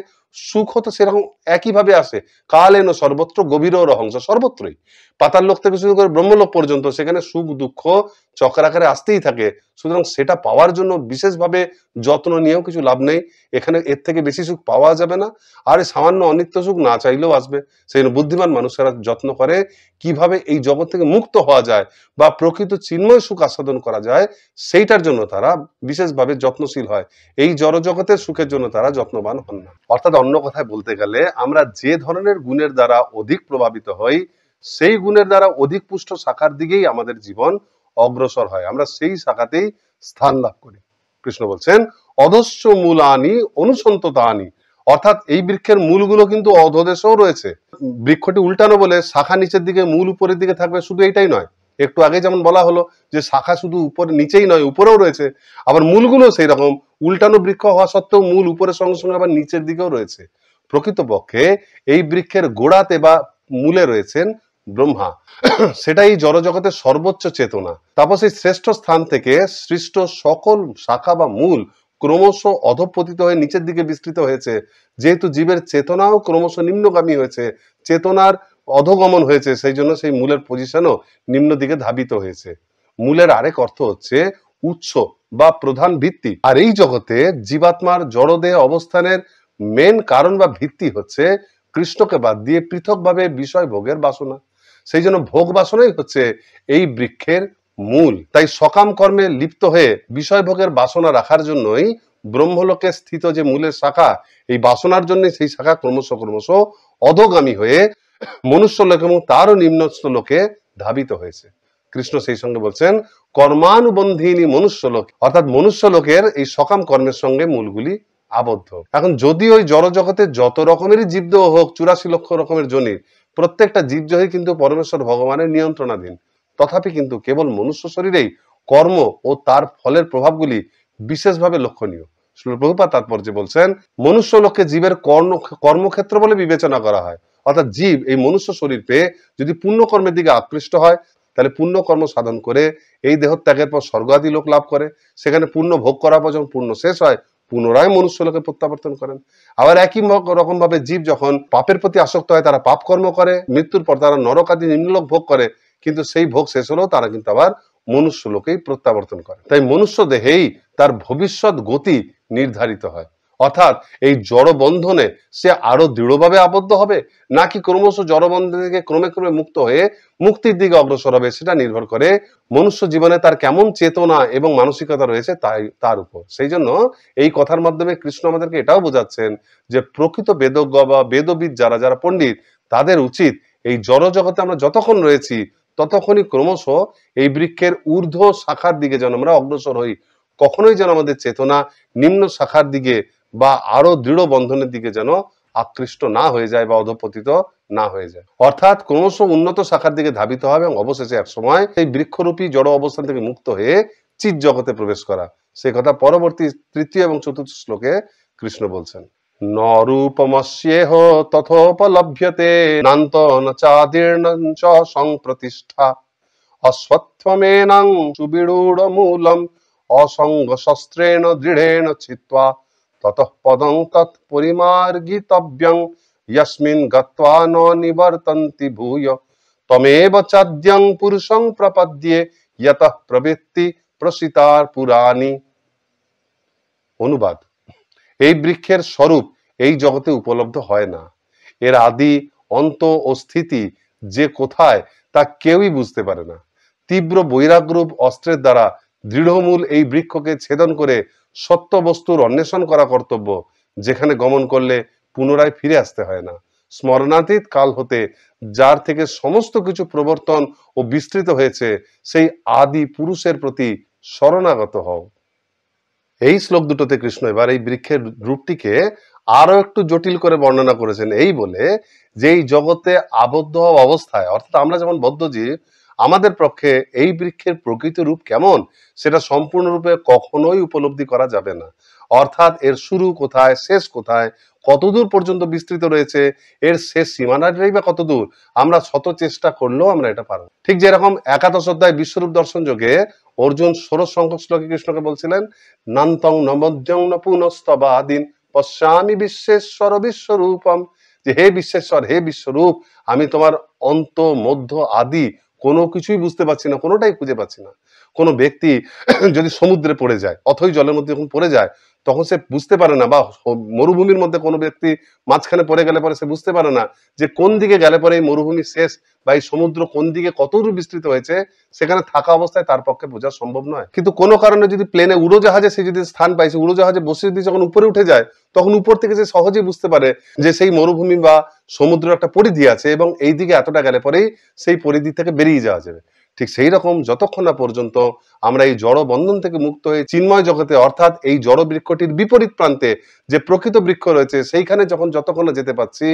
সুখ তো সেরকম একইভাবে আসে কাল এনো সর্বত্র গভীর রহংস সর্বত্রই পাতার লোক থেকে শুরু করে ব্রহ্মলোক পর্যন্ত সেখানে সুখ দুঃখ চক্রাকারে আসতেই থাকে সুতরাং সেটা পাওয়ার জন্য বিশেষভাবে যত্ন নিয়েও কিছু লাভ নেই এখানে এর থেকে বেশি সুখ পাওয়া যাবে না আর সামান্য অনিত্য সুখ না চাইলেও আসবে সেই বুদ্ধিমান মানুষেরা যত্ন করে কিভাবে এই জগৎ থেকে মুক্ত হওয়া যায় বা প্রকৃত চিন্ময় সুখ আস্বাদন করা যায় সেইটার জন্য তারা বিশেষভাবে যত্নশীল হয় এই জড়জগতের সুখের জন্য তারা যত্নবান হন না অর্থাৎ অন্য কথায় বলতে গেলে আমরা যে ধরনের গুণের দ্বারা অধিক প্রভাবিত হই সেই গুণের দ্বারা অধিক পুষ্ট শাখার দিকেই আমাদের জীবন অগ্রসর হয় আমরা সেই শাখাতেই স্থান লাভ করি কৃষ্ণ বলছেন অধস্য মূল আনি অনুসন্ততা আনি অর্থাৎ এই বৃক্ষের মূলগুলো কিন্তু অধদেশেও রয়েছে বৃক্ষটি উল্টানো বলে শাখা নিচের দিকে মূল উপরের দিকে থাকবে শুধু এটাই নয় একটু আগে যেমন বলা হলো যে শাখা শুধু উপরে নিচেই নয় উপরেও রয়েছে আবার মূলগুলো সেই রকম উল্টানো বৃক্ষ হওয়া সত্ত্বেও মূল উপরের সঙ্গে সঙ্গে আবার নিচের দিকেও রয়েছে প্রকৃতপক্ষে এই বৃক্ষের গোড়াতে বা মূলে রয়েছেন ব্রহ্মা সেটাই জড়জগতের সর্বোচ্চ চেতনা তারপর সেই শ্রেষ্ঠ স্থান থেকে সৃষ্ট সকল শাখা বা মূল ক্রমশ অধপতিত হয়ে নিচের দিকে বিস্তৃত হয়েছে যেহেতু জীবের চেতনাও ক্রমশ নিম্নগামী হয়েছে চেতনার অধগমন হয়েছে সেই জন্য সেই মূলের পজিশনও নিম্ন দিকে ধাবিত হয়েছে মূলের আরেক অর্থ হচ্ছে উৎস বা প্রধান ভিত্তি আর এই জগতে জীবাত্মার জড়দেহ অবস্থানের মেন কারণ বা ভিত্তি হচ্ছে কৃষ্ণকে বাদ দিয়ে পৃথকভাবে বিষয় ভোগের বাসনা সেই জন্য ভোগ বাসনাই হচ্ছে এই বৃক্ষের মূল তাই সকাম কর্মে লিপ্ত হয়ে বিষয় ভোগের বাসনা রাখার জন্যই ব্রহ্মলোকে স্থিত যে মূলের শাখা এই বাসনার জন্য সেই শাখা ক্রমশ ক্রমশ অধগামী হয়ে মনুষ্য লোক এবং তারও নিম্নস্থ লোকে ধাবিত হয়েছে কৃষ্ণ সেই সঙ্গে বলছেন কর্মানুবন্ধিনী মনুষ্য লোক অর্থাৎ মনুষ্য লোকের এই সকাম কর্মের সঙ্গে মূলগুলি আবদ্ধ এখন যদি ওই জড়জগতে যত রকমেরই জীবদেহ হোক চুরাশি লক্ষ রকমের জনি প্রত্যেকটা জীবদেহই কিন্তু পরমেশ্বর ভগবানের নিয়ন্ত্রণাধীন তথাপি কিন্তু কেবল মনুষ্য শরীরেই কর্ম ও তার ফলের প্রভাবগুলি বিশেষভাবে লক্ষণীয় প্রভুপা তাৎপর্যে বলছেন মনুষ্য লোককে জীবের কর্ম কর্মক্ষেত্র বলে বিবেচনা করা হয় অর্থাৎ জীব এই মনুষ্য শরীর পেয়ে যদি পুণ্যকর্মের দিকে আকৃষ্ট হয় তাহলে পুণ্যকর্ম সাধন করে এই দেহত্যাগের পর আদি লোক লাভ করে সেখানে পুণ্য ভোগ করার পর যখন পুণ্য শেষ হয় পুনরায় মনুষ্য লোকে প্রত্যাবর্তন করেন আবার একই রকম ভাবে জীব যখন পাপের প্রতি আসক্ত হয় তারা পাপ কর্ম করে মৃত্যুর পর তারা আদি নিম্নলোক ভোগ করে কিন্তু সেই ভোগ শেষ হলেও তারা কিন্তু আবার মনুষ্য লোকেই প্রত্যাবর্তন করে তাই মনুষ্য দেহেই তার ভবিষ্যৎ গতি নির্ধারিত হয় অর্থাৎ এই জড়বন্ধনে সে আরো দৃঢ়ভাবে আবদ্ধ হবে নাকি ক্রমশ জড়বন্ধন থেকে ক্রমে ক্রমে মুক্ত হয়ে মুক্তির দিকে অগ্রসর হবে সেটা নির্ভর করে মনুষ্য জীবনে তার কেমন চেতনা এবং মানসিকতা রয়েছে তাই তার উপর সেই জন্য এই কথার মাধ্যমে কৃষ্ণ আমাদেরকে এটাও বোঝাচ্ছেন যে প্রকৃত বেদজ্ঞ বা বেদবিদ যারা যারা পণ্ডিত তাদের উচিত এই জড় জগতে আমরা যতক্ষণ রয়েছি ততক্ষণই ক্রমশ এই বৃক্ষের ঊর্ধ্ব শাখার দিকে যেন আমরা অগ্রসর হই কখনোই যেন আমাদের চেতনা নিম্ন শাখার দিকে বা আরো দৃঢ় বন্ধনের দিকে যেন আকৃষ্ট না হয়ে যায় বা অধপতিত না হয়ে যায় অর্থাৎ ক্রমশ উন্নত শাখার দিকে ধাবিত হবে এবং অবশেষে একসময় এই বৃক্ষরূপী জড় অবস্থান থেকে মুক্ত হয়ে চিত জগতে প্রবেশ করা সে কথা পরবর্তী তৃতীয় এবং চতুর্থ শ্লোকে কৃষ্ণ বলছেন নরূপমস্যেহ তথোপলভ্যতে নান্ত চাদীর্ণ চ সংপ্রতিষ্ঠা অস্বত্বমেনং সুবিড়ূঢ়মূলম অসঙ্গশস্ত্রেণ দৃঢ়েণ ছিত্বা ততঃ পদং তৎ পরিমার্গিতব্যং ইয়স্মিন গত্বা ন নিবর্তন্তি ভূয় তমেব চাদ্যং পুরুষং প্রপদ্যে ইয়তঃ প্রবৃত্তি প্রসিতার পুরাণী অনুবাদ এই বৃক্ষের স্বরূপ এই জগতে উপলব্ধ হয় না এর আদি অন্ত ও স্থিতি যে কোথায় তা কেউই বুঝতে পারে না তীব্র বৈরাগ্রূপ অস্ত্রের দ্বারা দৃঢ়মূল এই বৃক্ষকে ছেদন করে সত্য বস্তুর অন্বেষণ করা কর্তব্য যেখানে গমন করলে পুনরায় ফিরে আসতে হয় না স্মরণাতীত কাল হতে যার থেকে সমস্ত কিছু প্রবর্তন ও বিস্তৃত হয়েছে সেই আদি পুরুষের প্রতি শরণাগত হও এই শ্লোক দুটোতে কৃষ্ণ এবার এই বৃক্ষের রূপটিকে আরো একটু জটিল করে বর্ণনা করেছেন এই বলে যে এই জগতে আবদ্ধ অবস্থায় অর্থাৎ আমরা যেমন বদ্ধজীব আমাদের পক্ষে এই বৃক্ষের প্রকৃত রূপ কেমন সেটা সম্পূর্ণরূপে কখনোই উপলব্ধি করা যাবে না অর্থাৎ এর শুরু কোথায় শেষ কোথায় কতদূর পর্যন্ত বিস্তৃত রয়েছে এর শেষ সীমানাটাই বা কতদূর আমরা শত চেষ্টা করলেও আমরা এটা পারব ঠিক যেরকম একাদশ অধ্যায় বিশ্বরূপ দর্শন যোগে অর্জুন ষোড়শ সংখ্যক শ্লোকে কৃষ্ণকে বলছিলেন নান্তং নমদ্যং দিন পশ্যামি বিশ্বেশ্বর বিশ্বরূপম যে হে বিশ্বেশ্বর হে বিশ্বরূপ আমি তোমার অন্ত মধ্য আদি কোনো কিছুই বুঝতে পারছি না কোনোটাই খুঁজে পাচ্ছি না কোনো ব্যক্তি [CLEARS THROAT] যদি সমুদ্রে পড়ে যায় অথই জলের মধ্যে যখন পড়ে যায় তখন সে বুঝতে পারে না বা মরুভূমির মধ্যে কোনো ব্যক্তি মাঝখানে পড়ে গেলে পরে সে বুঝতে পারে না যে কোন দিকে গেলে পরে এই মরুভূমি শেষ বা এই সমুদ্র কোন দিকে কতদূর বিস্তৃত হয়েছে সেখানে থাকা অবস্থায় তার পক্ষে বোঝা সম্ভব নয় কিন্তু কোনো কারণে যদি প্লেনে উড়োজাহাজে সে যদি স্থান পাইছে উড়োজাহাজে বসে যদি যখন উপরে উঠে যায় তখন উপর থেকে সে সহজেই বুঝতে পারে যে সেই মরুভূমি বা সমুদ্র একটা পরিধি আছে এবং এই দিকে এতটা গেলে পরেই সেই পরিধি থেকে বেরিয়ে যাওয়া যাবে ঠিক সেই রকম যতক্ষণ না পর্যন্ত আমরা এই জড় বন্ধন থেকে মুক্ত হয়ে চিন্ময় জগতে অর্থাৎ এই জড় বৃক্ষটির বিপরীত প্রান্তে যে প্রকৃত বৃক্ষ রয়েছে সেইখানে যখন যতক্ষণ যেতে পারছি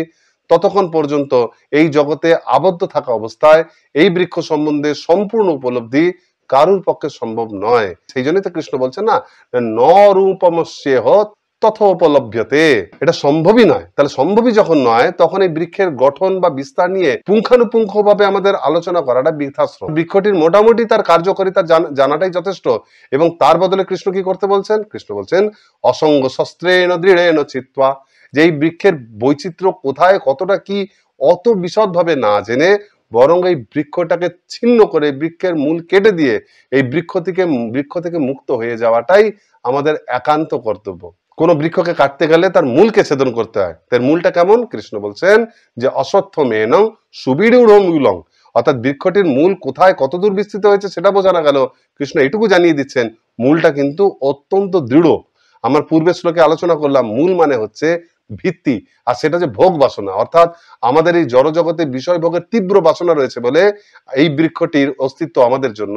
ততক্ষণ পর্যন্ত এই জগতে আবদ্ধ থাকা অবস্থায় এই বৃক্ষ সম্বন্ধে সম্পূর্ণ উপলব্ধি কারুর পক্ষে সম্ভব নয় সেই জন্যই তো কৃষ্ণ বলছেন না নরূপমস্যেহ তথোপলভ্যতে এটা সম্ভবই নয় তাহলে সম্ভবই যখন নয় তখন এই বৃক্ষের গঠন বা বিস্তার নিয়ে পুঙ্খানুপুঙ্খ ভাবে আমাদের আলোচনা করাটা বৃথাশ্রম বৃক্ষটির মোটামুটি তার কার্যকারিতা জানাটাই যথেষ্ট এবং তার বদলে কৃষ্ণ কি করতে বলছেন কৃষ্ণ বলছেন অসঙ্গ শস্ত্রেণ দৃঢ়েণ চিত্তা যে এই বৃক্ষের বৈচিত্র্য কোথায় কতটা কি অত বিশদভাবে না জেনে বরং এই বৃক্ষটাকে ছিন্ন করে বৃক্ষের মূল কেটে দিয়ে এই বৃক্ষ থেকে বৃক্ষ থেকে মুক্ত হয়ে যাওয়াটাই আমাদের একান্ত কর্তব্য কোন বৃক্ষকে কাটতে গেলে তার মূলকে ছেদন করতে হয় তার মূলটা কেমন কৃষ্ণ বলছেন যে অসত্য মেনং সুবিড়ং অর্থাৎ বৃক্ষটির মূল কোথায় কতদূর বিস্তৃত হয়েছে সেটা বোঝানো গেল কৃষ্ণ এটুকু জানিয়ে দিচ্ছেন মূলটা কিন্তু অত্যন্ত দৃঢ় আমার পূর্বের শ্লোকে আলোচনা করলাম মূল মানে হচ্ছে ভিত্তি আর সেটা যে ভোগ বাসনা অর্থাৎ আমাদের এই জড়জগতে বিষয় ভোগের তীব্র বাসনা রয়েছে বলে এই বৃক্ষটির অস্তিত্ব আমাদের জন্য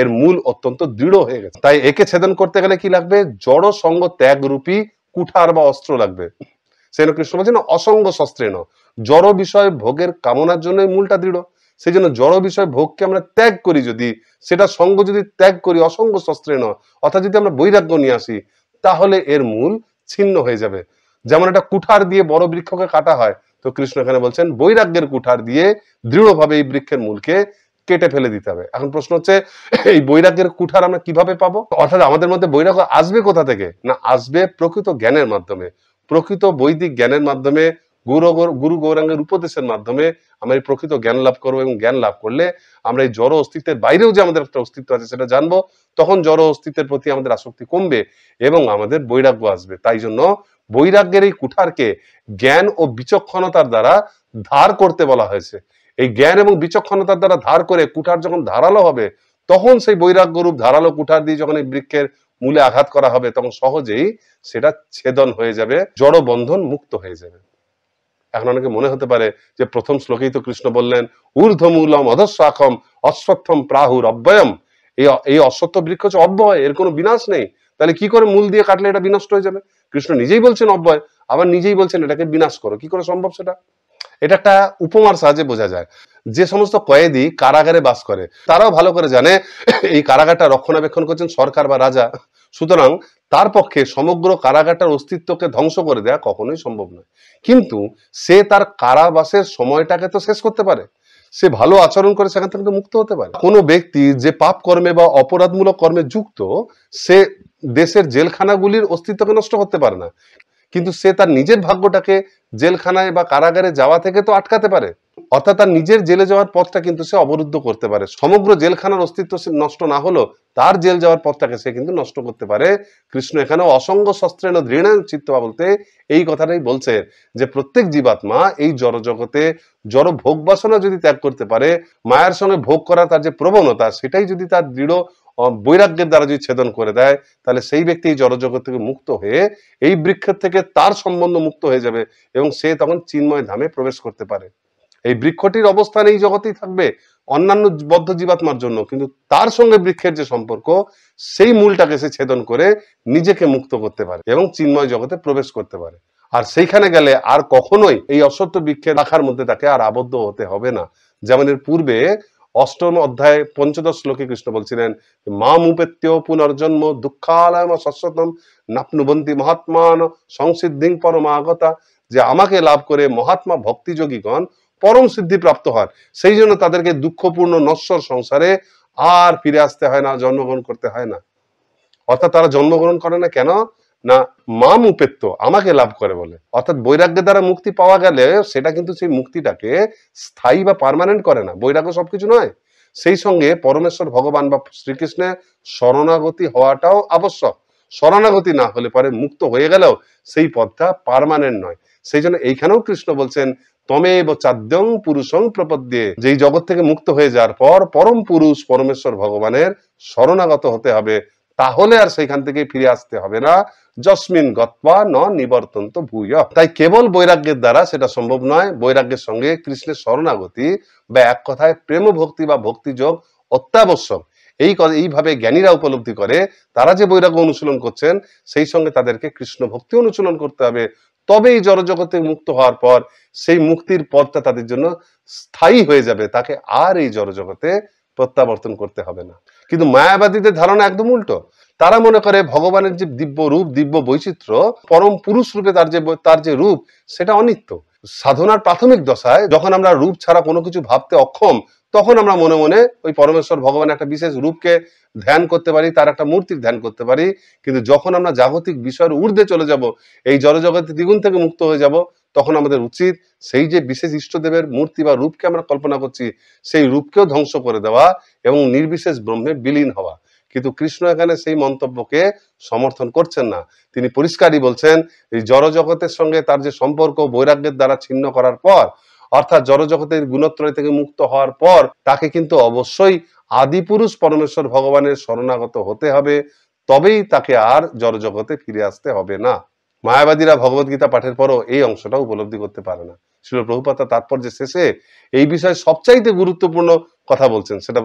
এর মূল অত্যন্ত দৃঢ় হয়ে গেছে তাই একে ছেদন করতে গেলে কি লাগবে জড় সঙ্গ ত্যাগ রূপী কুঠার বা অস্ত্র লাগবে সেন কৃষ্ণ বলছেন অসঙ্গ শস্ত্রেণ জড় বিষয় ভোগের কামনার জন্য মূলটা দৃঢ় সেই জন্য জড় বিষয় ভোগকে আমরা ত্যাগ করি যদি সেটা সঙ্গ যদি ত্যাগ করি অসঙ্গ শস্ত্রেণ অর্থাৎ যদি আমরা বৈরাগ্য নিয়ে আসি তাহলে এর মূল ছিন্ন হয়ে যাবে যেমন একটা কুঠার দিয়ে বড় বৃক্ষকে কাটা হয় তো কৃষ্ণ এখানে বলছেন বৈরাগ্যের কুঠার দিয়ে দৃঢ়ভাবে এই বৃক্ষের মূলকে কেটে ফেলে দিতে হবে এখন প্রশ্ন হচ্ছে এই বৈরাগ্যের কুঠার আমরা কিভাবে পাবো অর্থাৎ আমাদের মধ্যে বৈরাগ্য আসবে কোথা থেকে না আসবে প্রকৃত জ্ঞানের মাধ্যমে প্রকৃত বৈদিক জ্ঞানের মাধ্যমে গুরু গুরু গৌরাঙ্গের উপদেশের মাধ্যমে আমরা এই প্রকৃত জ্ঞান লাভ করবো এবং জ্ঞান লাভ করলে আমরা এই জড় অস্তিত্বের বাইরেও যে আমাদের একটা অস্তিত্ব আছে সেটা জানবো তখন জড় অস্তিত্বের প্রতি আমাদের আসক্তি কমবে এবং আমাদের বৈরাগ্য আসবে তাই জন্য বৈরাগ্যের এই কুঠারকে জ্ঞান ও বিচক্ষণতার দ্বারা ধার করতে বলা হয়েছে এই জ্ঞান এবং বিচক্ষণতার দ্বারা ধার করে কুঠার যখন ধারালো হবে তখন সেই বৈরাগ্য রূপ ধারালো কুঠার দিয়ে যখন এই বৃক্ষের মূলে আঘাত করা হবে তখন সহজেই সেটা ছেদন হয়ে যাবে জড় বন্ধন মুক্ত হয়ে যাবে এখন অনেকে মনে হতে পারে যে প্রথম শ্লোকেই তো কৃষ্ণ বললেন ঊর্ধ্বমূলম অধস্বাখম অশ্বত্থম প্রাহুর অব্যয়ম এই এই অশ্বত্থ বৃক্ষ হচ্ছে অব্যয় এর কোনো বিনাশ নেই তাহলে কি করে মূল দিয়ে কাটলে এটা বিনষ্ট হয়ে যাবে কৃষ্ণ নিজেই বলছেন অব্যয় আবার নিজেই বলছেন এটাকে বিনাশ করো কি করে সম্ভব সেটা এটা একটা উপমার সাহায্যে বোঝা যায় যে সমস্ত কয়েদি কারাগারে বাস করে তারাও ভালো করে জানে এই কারাগারটা রক্ষণাবেক্ষণ করছেন সরকার বা রাজা সুতরাং তার পক্ষে সমগ্র কারাগারটার অস্তিত্বকে ধ্বংস করে দেওয়া কখনোই সম্ভব নয় কিন্তু সে তার কারাবাসের সময়টাকে তো শেষ করতে পারে সে ভালো আচরণ করে সেখান থেকে মুক্ত হতে পারে কোনো ব্যক্তি যে পাপ কর্মে বা অপরাধমূলক কর্মে যুক্ত সে দেশের জেলখানাগুলির অস্তিত্বকে নষ্ট করতে পারে না কিন্তু সে তার নিজের ভাগ্যটাকে জেলখানায় বা কারাগারে যাওয়া থেকে তো আটকাতে পারে অর্থাৎ তার নিজের জেলে যাওয়ার পথটা কিন্তু সে অবরুদ্ধ করতে পারে সমগ্র জেলখানার অস্তিত্ব নষ্ট না হলো তার জেল যাওয়ার পথটাকে সে কিন্তু নষ্ট করতে পারে কৃষ্ণ এখানে অসঙ্গ শস্ত্রে দৃঢ় চিত্ত বলতে এই কথাটাই বলছে যে প্রত্যেক জীবাত্মা এই জড় জগতে জড় ভোগ বাসনা যদি ত্যাগ করতে পারে মায়ের সঙ্গে ভোগ করা তার যে প্রবণতা সেটাই যদি তার দৃঢ় বৈরাগ্যের দ্বারা যদি ছেদন করে দেয় তাহলে সেই ব্যক্তি এই জড়জগত থেকে মুক্ত হয়ে এই বৃক্ষের থেকে তার সম্বন্ধ মুক্ত হয়ে যাবে এবং সে তখন চিন্ময় ধামে প্রবেশ করতে পারে এই বৃক্ষটির অবস্থান এই জগতেই থাকবে অন্যান্য বদ্ধ জীবাত্মার জন্য কিন্তু তার সঙ্গে বৃক্ষের যে সম্পর্ক সেই মূলটাকে সে ছেদন করে নিজেকে মুক্ত করতে পারে এবং চিন্ময় জগতে প্রবেশ করতে পারে আর সেইখানে গেলে আর কখনোই এই অসত্য বৃক্ষের রাখার মধ্যে তাকে আর আবদ্ধ হতে হবে না যেমন এর পূর্বে অষ্টম অধ্যায় পঞ্চদশ শ্লোকে কৃষ্ণ বলছিলেন মা মুপেত্য পুনর্জন্ম দুঃখালয় শশ্বতম নাপনুবন্তি মহাত্মান সংসিদ্ধিং পরমাগতা যে আমাকে লাভ করে মহাত্মা ভক্তিযোগীগণ পরম সিদ্ধি প্রাপ্ত হন সেই জন্য তাদেরকে দুঃখপূর্ণ নশ্বর সংসারে আর ফিরে আসতে হয় না জন্মগ্রহণ করতে হয় না অর্থাৎ তারা জন্মগ্রহণ করে না কেন না মাম উপেত্ত আমাকে লাভ করে বলে অর্থাৎ বৈরাগ্যের দ্বারা মুক্তি পাওয়া গেলে সেটা কিন্তু সেই মুক্তিটাকে স্থায়ী বা পারমানেন্ট করে না বৈরাগ্য সবকিছু নয় সেই সঙ্গে পরমেশ্বর ভগবান বা শ্রীকৃষ্ণের শরণাগতি হওয়াটাও আবশ্যক শরণাগতি না হলে পরে মুক্ত হয়ে গেলেও সেই পথটা পারমানেন্ট নয় সেই জন্য এইখানেও কৃষ্ণ বলছেন তমে চাদ্যং পুরুষং প্রপদ্যে যেই জগৎ থেকে মুক্ত হয়ে যাওয়ার পর পরম পুরুষ পরমেশ্বর ভগবানের শরণাগত হতে হবে তাহলে আর সেইখান থেকে ফিরে আসতে হবে না জসমিন গতবা ন তো ভূয় তাই কেবল বৈরাগ্যের দ্বারা সেটা সম্ভব নয় বৈরাগ্যের সঙ্গে কৃষ্ণের শরণাগতি বা এক কথায় প্রেম ভক্তি বা ভক্তিযোগ অত্যাবশ্যক এই এইভাবে জ্ঞানীরা উপলব্ধি করে তারা যে বৈরাগ্য অনুশীলন করছেন সেই সঙ্গে তাদেরকে কৃষ্ণ ভক্তি অনুশীলন করতে হবে তবে এই জড়জগতে মুক্ত হওয়ার পর সেই মুক্তির পথটা তাদের জন্য স্থায়ী হয়ে যাবে তাকে আর এই জড়জগতে প্রত্যাবর্তন করতে হবে না কিন্তু মায়াবাদীদের ধারণা একদম উল্টো তারা মনে করে ভগবানের যে দিব্য রূপ দিব্য বৈচিত্র্য পরম পুরুষ রূপে তার যে তার যে রূপ সেটা অনিত্য সাধনার প্রাথমিক দশায় যখন আমরা রূপ ছাড়া কোনো কিছু ভাবতে অক্ষম তখন আমরা মনে মনে ওই পরমেশ্বর ভগবান একটা বিশেষ রূপকে ধ্যান করতে পারি তার একটা মূর্তির ধ্যান করতে পারি কিন্তু যখন আমরা জাগতিক বিষয়ের ঊর্ধ্বে চলে যাব এই জড়জগতে দ্বিগুণ থেকে মুক্ত হয়ে যাব তখন আমাদের উচিত সেই যে বিশেষ ইষ্টদেবের মূর্তি বা রূপকে আমরা কল্পনা করছি সেই রূপকেও ধ্বংস করে দেওয়া এবং নির্বিশেষ ব্রহ্মে বিলীন হওয়া কিন্তু কৃষ্ণ এখানে সেই মন্তব্যকে সমর্থন করছেন না তিনি পরিষ্কারই বলছেন এই জড়জগতের সঙ্গে তার যে সম্পর্ক বৈরাগ্যের দ্বারা ছিন্ন করার পর অর্থাৎ জড়জগতের গুণত্রয় থেকে মুক্ত হওয়ার পর তাকে কিন্তু অবশ্যই আদিপুরুষ পরমেশ্বর ভগবানের শরণাগত হতে হবে তবেই তাকে আর জড়জগতে ফিরে আসতে হবে না মায়াবাদীরা ভগবদ্গীতা পাঠের পরও এই অংশটা উপলব্ধি করতে পারে না শিল প্রভুপাতা যে শেষে এই বিষয়ে সবচাইতে গুরুত্বপূর্ণ কথা বলছেন সেটা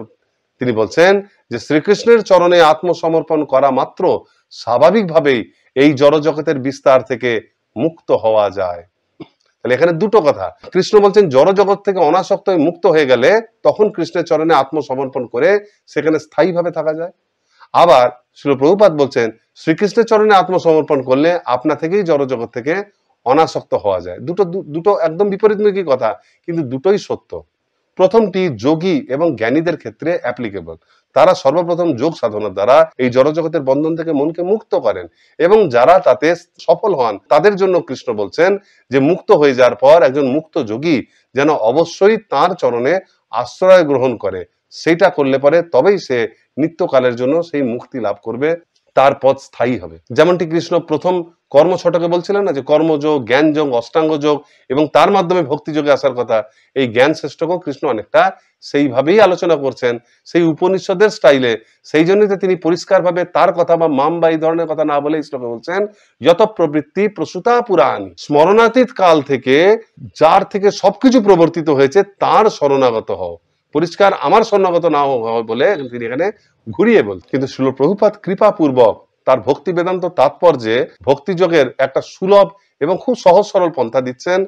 তিনি বলছেন যে শ্রীকৃষ্ণের চরণে আত্মসমর্পণ করা মাত্র স্বাভাবিকভাবেই এই জড়জগতের বিস্তার থেকে মুক্ত হওয়া যায় তাহলে এখানে দুটো কথা কৃষ্ণ বলছেন জড়জগৎ থেকে অনাসক্ত হয়ে মুক্ত হয়ে গেলে তখন কৃষ্ণের চরণে আত্মসমর্পণ করে সেখানে স্থায়ীভাবে থাকা যায় আবার শিলপ্রভুপাত বলছেন শ্রীকৃষ্ণের চরণে আত্মসমর্পণ করলে আপনা থেকেই জড়জগৎ থেকে অনাসক্ত হওয়া যায় দুটো দুটো একদম বিপরীতমুখী কথা কিন্তু দুটোই সত্য প্রথমটি যোগী এবং জ্ঞানীদের ক্ষেত্রে অ্যাপ্লিকেবল তারা সর্বপ্রথম যোগ সাধনার দ্বারা এই জড়জগতের বন্ধন থেকে মনকে মুক্ত করেন এবং যারা তাতে সফল হন তাদের জন্য কৃষ্ণ বলছেন যে মুক্ত হয়ে যাওয়ার পর একজন মুক্ত যোগী যেন অবশ্যই তার চরণে আশ্রয় গ্রহণ করে সেটা করলে পরে তবেই সে নিত্যকালের জন্য সেই মুক্তি লাভ করবে তার পথ স্থায়ী হবে যেমনটি কৃষ্ণ প্রথম ছটকে বলছিলেন না যে কর্মযোগ জ্ঞানযোগ অষ্টাঙ্গযোগ এবং তার মাধ্যমে ভক্তিযোগে আসার কথা এই জ্ঞান শ্রেষ্ঠকেও কৃষ্ণ অনেকটা সেইভাবেই আলোচনা করছেন সেই উপনিষদের স্টাইলে সেই জন্যই তো তিনি পরিষ্কারভাবে তার কথা বা মাম বা এই ধরনের কথা না বলে শ্লোকে বলছেন যত প্রবৃত্তি প্রসূতা পুরাণ স্মরণাতীত কাল থেকে যার থেকে সবকিছু প্রবর্তিত হয়েছে তার শরণাগত হও পরিষ্কার আমার স্বর্ণগত না হয় বলে তিনি এখানে ঘুরিয়ে বল কিন্তু শিল প্রভুপাত কৃপাপূর্বক তার ভক্তি বেদান্ত তাৎপর্যে ভক্তিযোগের একটা সুলভ এবং খুব সহজ সরল পন্থা দিচ্ছেন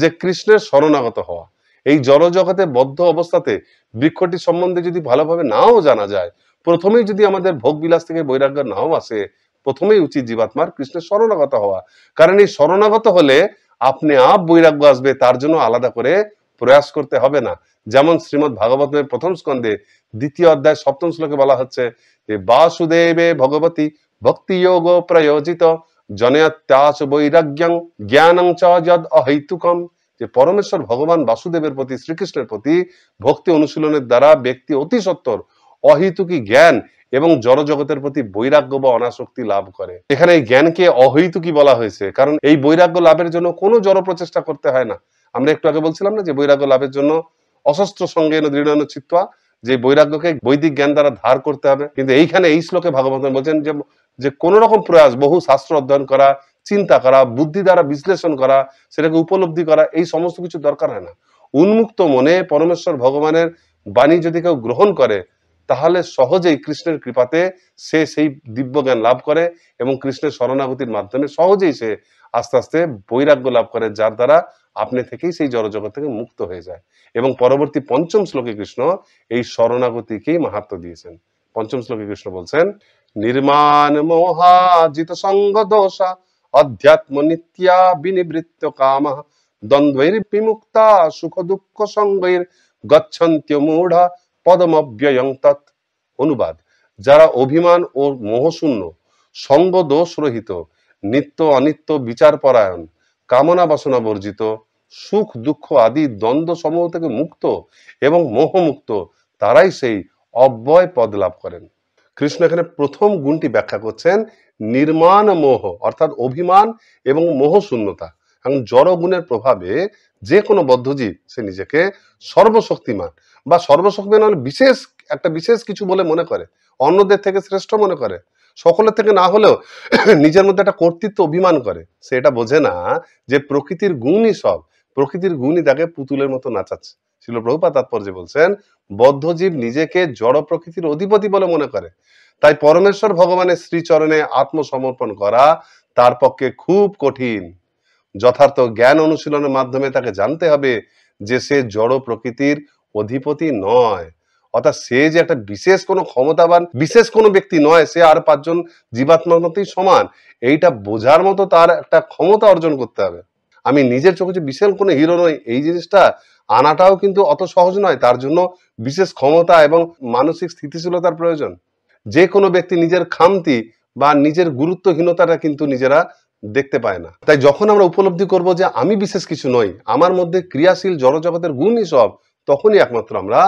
যে কৃষ্ণের শরণাগত হওয়া এই জড়জগতে বদ্ধ অবস্থাতে বৃক্ষটি সম্বন্ধে যদি ভালোভাবে নাও জানা যায় প্রথমেই যদি আমাদের ভোগ বিলাস থেকে বৈরাগ্য নাও আসে প্রথমেই উচিত জীবাত্মার কৃষ্ণের শরণাগত হওয়া কারণ এই শরণাগত হলে আপনি আপ বৈরাগ্য আসবে তার জন্য আলাদা করে প্রয়াস করতে হবে না যেমন শ্রীমদ ভাগবতের প্রথম স্কন্ধে দ্বিতীয় অধ্যায় সপ্তম শ্লোকে বলা হচ্ছে যে বাসুদেবে ভগবতী ভক্তি যোগ প্রয়োজিত জনয়াত্যাস বৈরাগ্য জ্ঞানং অহৈতুকম যে পরমেশ্বর ভগবান বাসুদেবের প্রতি শ্রীকৃষ্ণের প্রতি ভক্তি অনুশীলনের দ্বারা ব্যক্তি অতি সত্তর অহেতুকি জ্ঞান এবং জড়জগতের প্রতি বৈরাগ্য বা অনাসক্তি লাভ করে এখানে এই জ্ঞানকে অহৈতুকি বলা হয়েছে কারণ এই বৈরাগ্য লাভের জন্য কোনো জড় প্রচেষ্টা করতে হয় না আমরা একটু আগে বলছিলাম না যে বৈরাগ্য লাভের জন্য অশস্ত্র সঙ্গে দৃঢ় চিত্তা যে বৈরাগ্যকে বৈদিক জ্ঞান দ্বারা ধার করতে হবে কিন্তু এইখানে এই শ্লোকে ভগবান বলছেন যে যে কোনো রকম প্রয়াস বহু শাস্ত্র অধ্যয়ন করা চিন্তা করা বুদ্ধি দ্বারা বিশ্লেষণ করা সেটাকে উপলব্ধি করা এই সমস্ত কিছু দরকার হয় না উন্মুক্ত মনে পরমেশ্বর ভগবানের বাণী যদি কেউ গ্রহণ করে তাহলে সহজেই কৃষ্ণের কৃপাতে সে সেই দিব্য জ্ঞান লাভ করে এবং কৃষ্ণের শরণাগতির মাধ্যমে সহজেই সে আস্তে আস্তে বৈরাগ্য লাভ করে যার দ্বারা আপনি থেকেই সেই জড়জগৎ থেকে মুক্ত হয়ে যায় এবং পরবর্তী পঞ্চম শ্লোকে কৃষ্ণ এই শরণাগতিকেই মাহাত্ম দিয়েছেন পঞ্চম শ্লোকে কৃষ্ণ বলছেন নির্মাণ মোহাজিত সঙ্গ দোষা অধ্যাত্ম নিত্যা বিনিবৃত্ত কামা দ্বন্দ্বের বিমুক্তা সুখ দুঃখ সঙ্গের গচ্ছন্ত্য মূঢ় পদমব্যয়ং তৎ অনুবাদ যারা অভিমান ও মোহশূন্য সঙ্গ দোষ রহিত নিত্য অনিত্য বিচার পরায়ণ কামনা বাসনা বর্জিত সুখ দুঃখ আদি দ্বন্দ্ব সমূহ থেকে মুক্ত এবং মোহমুক্ত তারাই সেই অব্যয় পদ লাভ করেন কৃষ্ণ এখানে প্রথম গুণটি ব্যাখ্যা করছেন নির্মাণ মোহ অর্থাৎ অভিমান এবং মোহ শূন্যতা এবং জড় গুণের প্রভাবে যে কোনো বদ্ধজীব সে নিজেকে সর্বশক্তিমান বা সর্বশক্তিমান মানে বিশেষ একটা বিশেষ কিছু বলে মনে করে অন্যদের থেকে শ্রেষ্ঠ মনে করে সকলের থেকে না হলেও [COUGHS] নিজের মধ্যে একটা কর্তৃত্ব অভিমান করে সে এটা বোঝে না যে প্রকৃতির গুণই সব প্রকৃতির গুণই তাকে পুতুলের মতো নাচাচ্ছে শিল প্রভুপা তাৎপর্য বলছেন বদ্ধজীব নিজেকে জড় প্রকৃতির অধিপতি বলে মনে করে তাই পরমেশ্বর ভগবানের শ্রীচরণে আত্মসমর্পণ করা তার পক্ষে খুব কঠিন যথার্থ জ্ঞান অনুশীলনের মাধ্যমে তাকে জানতে হবে যে সে জড় প্রকৃতির অধিপতি নয় অর্থাৎ সে যে একটা বিশেষ কোনো ক্ষমতাবান বিশেষ কোনো ব্যক্তি নয় সে আর পাঁচজন জীবাত্মার মতোই সমান এইটা বোঝার মতো তার একটা ক্ষমতা অর্জন করতে হবে আমি নিজের চোখে যে বিশাল কোনো হিরো নই এই জিনিসটা আনাটাও কিন্তু অত সহজ নয় তার জন্য বিশেষ ক্ষমতা এবং মানসিক স্থিতিশীলতার প্রয়োজন যে কোনো ব্যক্তি নিজের খামতি বা নিজের গুরুত্বহীনতাটা কিন্তু নিজেরা দেখতে পায় না তাই যখন আমরা উপলব্ধি করব যে আমি বিশেষ কিছু নই আমার মধ্যে ক্রিয়াশীল জড়জগতের গুণই সব তখনই একমাত্র আমরা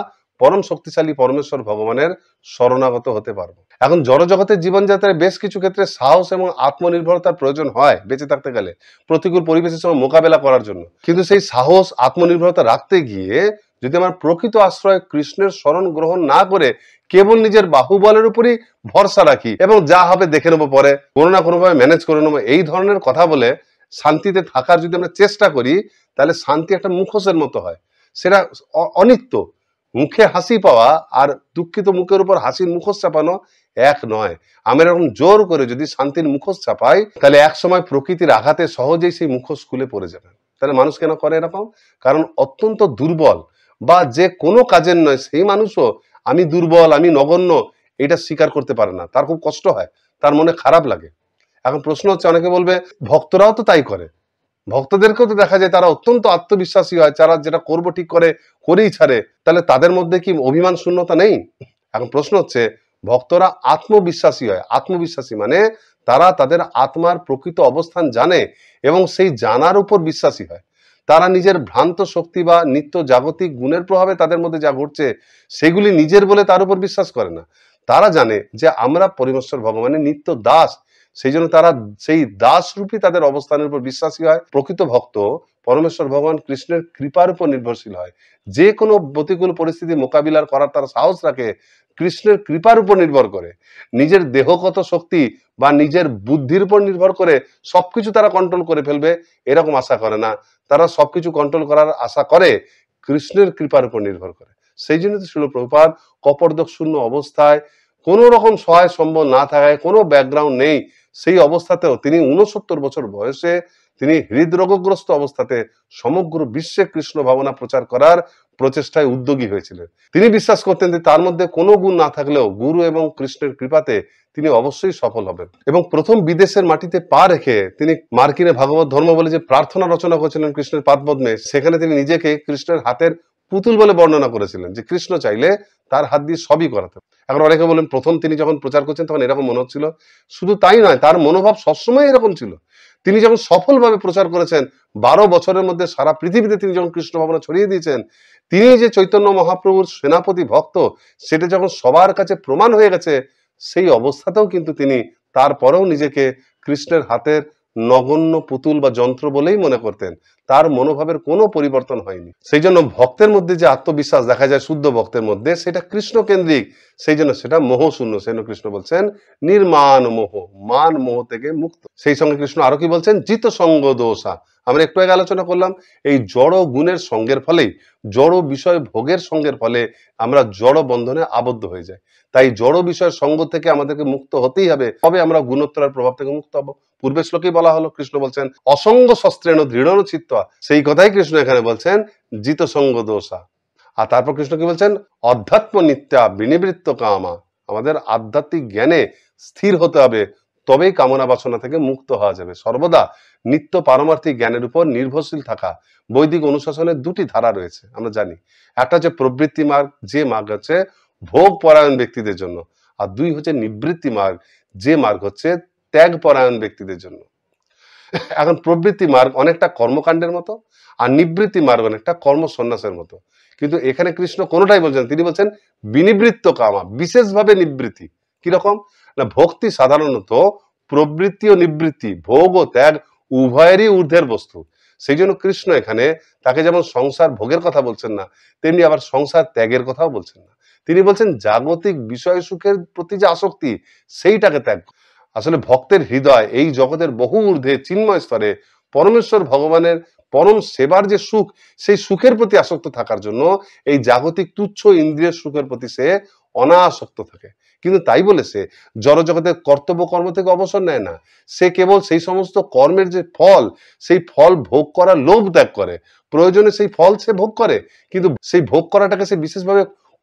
পরম শক্তিশালী পরমেশ্বর ভগবানের শরণাগত হতে পারবো এখন জড়জগতের জীবনযাত্রায় বেশ কিছু ক্ষেত্রে সাহস এবং আত্মনির্ভরতার প্রয়োজন হয় বেঁচে থাকতে গেলে প্রতিকূল পরিবেশের সময় মোকাবেলা করার জন্য কিন্তু সেই সাহস আত্মনির্ভরতা রাখতে গিয়ে যদি আমার প্রকৃত আশ্রয় কৃষ্ণের স্মরণ গ্রহণ না করে কেবল নিজের বাহুবলের উপরই ভরসা রাখি এবং যা হবে দেখে নেবো পরে কোনো না কোনোভাবে ম্যানেজ করে নেবো এই ধরনের কথা বলে শান্তিতে থাকার যদি আমরা চেষ্টা করি তাহলে শান্তি একটা মুখোশের মতো হয় সেটা অনিত্য মুখে হাসি পাওয়া আর দুঃখিত মুখের উপর হাসির মুখোশ চাপানো এক নয় আমরা এরকম জোর করে যদি শান্তির মুখোশ চাপাই তাহলে এক সময় প্রকৃতির আঘাতে সহজেই সেই মুখোশ খুলে পড়ে যাবে তাহলে মানুষ কেন করে এরকম কারণ অত্যন্ত দুর্বল বা যে কোনো কাজের নয় সেই মানুষও আমি দুর্বল আমি নগণ্য এটা স্বীকার করতে পারে না তার খুব কষ্ট হয় তার মনে খারাপ লাগে এখন প্রশ্ন হচ্ছে অনেকে বলবে ভক্তরাও তো তাই করে ভক্তদেরকেও তো দেখা যায় তারা অত্যন্ত আত্মবিশ্বাসী হয় যারা যেটা করবো ঠিক করে করেই ছাড়ে তাহলে তাদের মধ্যে কি অভিমান শূন্যতা নেই এখন প্রশ্ন হচ্ছে ভক্তরা আত্মবিশ্বাসী হয় আত্মবিশ্বাসী মানে তারা তাদের আত্মার প্রকৃত অবস্থান জানে এবং সেই জানার উপর বিশ্বাসী হয় তারা নিজের ভ্রান্ত শক্তি বা নিত্য জাগতিক গুণের প্রভাবে তাদের মধ্যে যা ঘটছে সেগুলি নিজের বলে তার উপর বিশ্বাস করে না তারা জানে যে আমরা পরমেশ্বর ভগবানের নিত্য দাস সেই জন্য তারা সেই দাসরূপী তাদের অবস্থানের উপর বিশ্বাসী হয় প্রকৃত ভক্ত পরমেশ্বর ভগবান কৃষ্ণের কৃপার উপর নির্ভরশীল হয় যে কোনো প্রতিকূল পরিস্থিতি মোকাবিলার করার তারা সাহস রাখে কৃষ্ণের কৃপার উপর নির্ভর করে নিজের দেহগত শক্তি বা নিজের বুদ্ধির উপর নির্ভর করে সবকিছু তারা কন্ট্রোল করে ফেলবে এরকম আশা করে না তারা সবকিছু কন্ট্রোল করার আশা করে কৃষ্ণের কৃপার উপর নির্ভর করে সেই জন্য তো ছিল প্রভুপাত কপর্দক শূন্য অবস্থায় কোনো রকম সহায় সম্ভব না থাকায় কোনো ব্যাকগ্রাউন্ড নেই সেই অবস্থাতেও তিনি উনসত্তর বছর বয়সে তিনি হৃদরোগগ্রস্ত অবস্থাতে সমগ্র বিশ্বে কৃষ্ণ ভাবনা প্রচার করার প্রচেষ্টায় উদ্যোগী হয়েছিলেন তিনি বিশ্বাস করতেন যে তার মধ্যে কোনো গুণ না থাকলেও গুরু এবং কৃষ্ণের কৃপাতে তিনি অবশ্যই সফল হবেন এবং প্রথম বিদেশের মাটিতে পা রেখে তিনি মার্কিনে ভাগবত ধর্ম বলে যে প্রার্থনা রচনা করেছিলেন কৃষ্ণের পাদপদ্মে সেখানে তিনি নিজেকে কৃষ্ণের হাতের পুতুল বলে বর্ণনা করেছিলেন যে কৃষ্ণ চাইলে তার হাত দিয়ে সবই করাতেন এখন অনেকে বলেন প্রথম তিনি যখন প্রচার করছেন তখন এরকম মনে হচ্ছিল শুধু তাই নয় তার মনোভাব সবসময় এরকম ছিল তিনি যখন সফলভাবে প্রচার করেছেন বারো বছরের মধ্যে সারা পৃথিবীতে তিনি যখন কৃষ্ণ ভাবনা ছড়িয়ে দিয়েছেন তিনি যে চৈতন্য মহাপ্রভুর সেনাপতি ভক্ত সেটা যখন সবার কাছে প্রমাণ হয়ে গেছে সেই অবস্থাতেও কিন্তু তিনি তারপরেও নিজেকে কৃষ্ণের হাতের নগণ্য পুতুল বা যন্ত্র বলেই মনে করতেন তার মনোভাবের কোনো পরিবর্তন হয়নি সেই জন্য ভক্তের মধ্যে যে আত্মবিশ্বাস দেখা যায় শুদ্ধ ভক্তের মধ্যে সেটা কৃষ্ণ কেন্দ্রিক সেই জন্য সেটা মোহ শূন্য সেই কৃষ্ণ বলছেন নির্মাণ মোহ মান মোহ থেকে মুক্ত সেই সঙ্গে কৃষ্ণ আরও কি বলছেন জিত সঙ্গ দোষা আমরা একটু আগে আলোচনা করলাম এই জড় গুণের সঙ্গের ফলেই জড় বিষয় ভোগের সঙ্গের ফলে আমরা জড় বন্ধনে আবদ্ধ হয়ে যাই তাই জড় বিষয়ের সঙ্গ থেকে আমাদেরকে মুক্ত হতেই হবে তবে আমরা গুণোত্তরের প্রভাব থেকে মুক্ত হব পূর্বের শ্লোকেই বলা হলো কৃষ্ণ বলছেন অসঙ্গ শস্ত্রেণ দৃঢ় চিত্ত সেই কথাই কৃষ্ণ এখানে বলছেন জিত সঙ্গ দোষা আর তারপর কৃষ্ণ কি বলছেন অধ্যাত্ম নিত্যা বিনিবৃত্ত কামা আমাদের আধ্যাত্মিক জ্ঞানে স্থির হতে হবে তবেই কামনা বাসনা থেকে মুক্ত হওয়া যাবে সর্বদা নিত্য পারমার্থিক জ্ঞানের উপর নির্ভরশীল থাকা বৈদিক অনুশাসনের দুটি ধারা রয়েছে আমরা জানি একটা হচ্ছে প্রবৃত্তি মার্গ যে মার্গ হচ্ছে ভোগ পরায়ণ ব্যক্তিদের জন্য আর দুই হচ্ছে নিবৃত্তি মার্গ যে মার্গ হচ্ছে ত্যাগ পরায়ণ ব্যক্তিদের জন্য এখন প্রবৃত্তি মার্গ অনেকটা কর্মকাণ্ডের মতো আর নিবৃত্তি মার্গ অনেকটা কর্ম সন্ন্যাসের মতো কিন্তু এখানে কৃষ্ণ কোনোটাই বলছেন তিনি বলছেন বিনিবৃত্ত কামা বিশেষভাবে নিবৃত্তি কিরকম না ভক্তি সাধারণত প্রবৃত্তি ও নিবৃত্তি ভোগ ও ত্যাগ উভয়েরই ঊর্ধ্বের বস্তু সেই জন্য কৃষ্ণ এখানে তাকে যেমন সংসার ভোগের কথা বলছেন না তেমনি আবার সংসার ত্যাগের কথাও বলছেন না তিনি বলছেন জাগতিক বিষয় সুখের প্রতি যে আসক্তি সেইটাকে ত্যাগ আসলে ভক্তের হৃদয় এই জগতের বহু ঊর্ধ্বে চিন্ময় স্তরে পরমেশ্বর ভগবানের পরম সেবার যে সুখ সেই সুখের প্রতি আসক্ত থাকার জন্য এই জাগতিক তুচ্ছ ইন্দ্রিয় সুখের প্রতি সে অনাসক্ত থাকে কিন্তু তাই বলে সে জড়জগতের কর্তব্য কর্ম থেকে অবসর নেয় না সে কেবল সেই সমস্ত কর্মের যে ফল সেই ফল ভোগ করার লোভ ত্যাগ করে প্রয়োজনে সেই ফল সে ভোগ করে কিন্তু সেই ভোগ করাটাকে সে বিশেষভাবে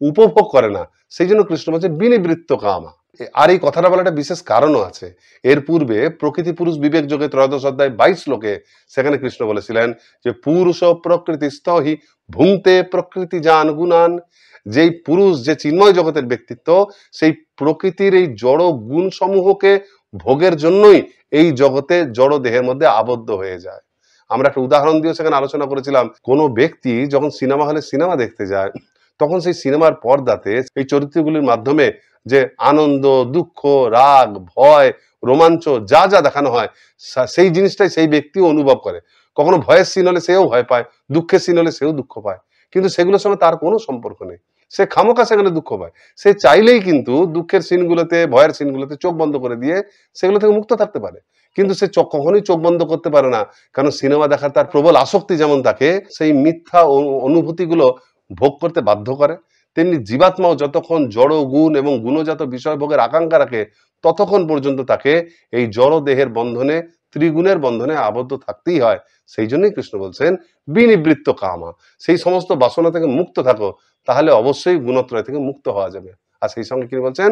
উপভোগ করে না সেই জন্য কৃষ্ণ বলছে বিনিবৃত্ত কামা আর এই কথাটা বলার একটা বিশেষ কারণও আছে এর পূর্বে প্রকৃতি পুরুষ বিবেক যোগে ত্রয়োদশ অধ্যায় বাইশ লোকে সেখানে কৃষ্ণ বলেছিলেন যে পুরুষ প্রকৃতি স্তহি ভুংতে প্রকৃতি জান গুণান যেই পুরুষ যে চিন্ময় জগতের ব্যক্তিত্ব সেই প্রকৃতির এই জড় গুণ সমূহকে ভোগের জন্যই এই জগতে জড় দেহের মধ্যে আবদ্ধ হয়ে যায় আমরা একটা উদাহরণ দিয়ে সেখানে আলোচনা করেছিলাম কোনো ব্যক্তি যখন সিনেমা হলে সিনেমা দেখতে যায় তখন সেই সিনেমার পর্দাতে এই চরিত্রগুলির মাধ্যমে যে আনন্দ দুঃখ রাগ ভয় রোমাঞ্চ যা যা দেখানো হয় সেই জিনিসটাই সেই ব্যক্তিও অনুভব করে কখনো ভয়ের সিন হলে সেও ভয় পায় দুঃখের সিন হলে সেও দুঃখ পায় কিন্তু সেগুলোর সঙ্গে তার কোনো সম্পর্ক নেই সে খামোকা সেখানে দুঃখ পায় সে চাইলেই কিন্তু দুঃখের সিনগুলোতে ভয়ের সিনগুলোতে চোখ বন্ধ করে দিয়ে সেগুলো থেকে মুক্ত থাকতে পারে কিন্তু সে কখনোই চোখ বন্ধ করতে পারে না কারণ সিনেমা দেখার তার প্রবল আসক্তি যেমন তাকে সেই মিথ্যা অনুভূতিগুলো ভোগ করতে বাধ্য করে তেমনি জীবাত্মাও যতক্ষণ জড় গুণ এবং গুণজাত বিষয় ভোগের আকাঙ্ক্ষা রাখে ততক্ষণ পর্যন্ত তাকে এই জড় দেহের বন্ধনে ত্রিগুণের বন্ধনে আবদ্ধ থাকতেই হয় সেই জন্যই কৃষ্ণ বলছেন বিনিবৃত্ত কামা সেই সমস্ত বাসনা থেকে মুক্ত থাকো তাহলে অবশ্যই গুণত্রয় থেকে মুক্ত হওয়া যাবে আর সেই সঙ্গে কি বলছেন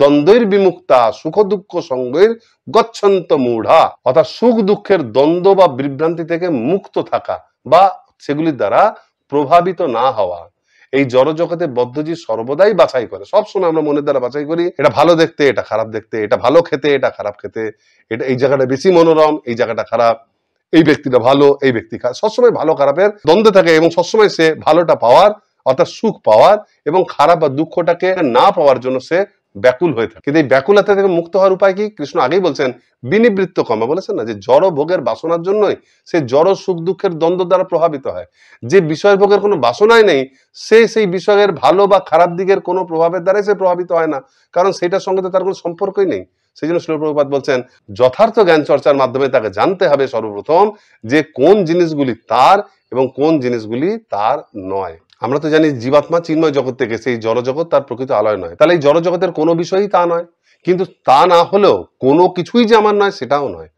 দ্বন্দ্বের বিমুক্তা সুখ দুঃখ সঙ্গের গচ্ছন্ত মূঢ়া অর্থাৎ সুখ দুঃখের দ্বন্দ্ব বা বিভ্রান্তি থেকে মুক্ত থাকা বা সেগুলির দ্বারা প্রভাবিত না হওয়া এই জড়জগতে বদ্ধজীব সর্বদাই বাছাই করে সবসময় আমরা মনের দ্বারা বাছাই করি এটা ভালো দেখতে এটা খারাপ দেখতে এটা ভালো খেতে এটা খারাপ খেতে এটা এই জায়গাটা বেশি মনোরম এই জায়গাটা খারাপ এই ব্যক্তিটা ভালো এই ব্যক্তি খারাপ সবসময় ভালো খারাপের দ্বন্দ্বে থাকে এবং সবসময় সে ভালোটা পাওয়ার অর্থাৎ সুখ পাওয়ার এবং খারাপ বা দুঃখটাকে না পাওয়ার জন্য সে ব্যাকুল হয়ে থাকে কিন্তু এই ব্যাকুলতা থেকে মুক্ত হওয়ার উপায় কি কৃষ্ণ আগেই বলছেন বিনিবৃত্ত কমা বলেছেন না যে জড় ভোগের বাসনার জন্যই সে জড় সুখ দুঃখের দ্বন্দ্ব দ্বারা প্রভাবিত হয় যে বিষয় ভোগের কোনো বাসনাই নেই সে সেই বিষয়ের ভালো বা খারাপ দিকের কোনো প্রভাবের দ্বারাই সে প্রভাবিত হয় না কারণ সেটার সঙ্গে তো তার কোনো সম্পর্কই নেই সেই জন্য শিলপ্রভুপাত বলছেন যথার্থ জ্ঞান চর্চার মাধ্যমে তাকে জানতে হবে সর্বপ্রথম যে কোন জিনিসগুলি তার এবং কোন জিনিসগুলি তার নয় আমরা তো জানি জীবাত্মা চিন্ময় জগৎ থেকে সেই জড়জগৎ তার প্রকৃত আলয় নয় তাহলে এই জড়জগতের কোনো বিষয়ই তা নয় কিন্তু তা না হলেও কোনো কিছুই যে আমার নয় সেটাও নয়